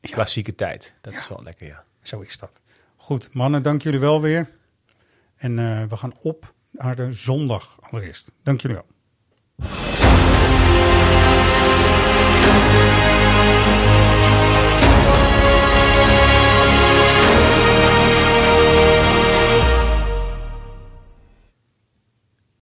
Klassieke tijd. Dat is wel lekker, ja. Zo is dat. Goed, mannen, dank jullie wel weer. En eh, we gaan op naar de zondag allereerst. Dank jullie wel.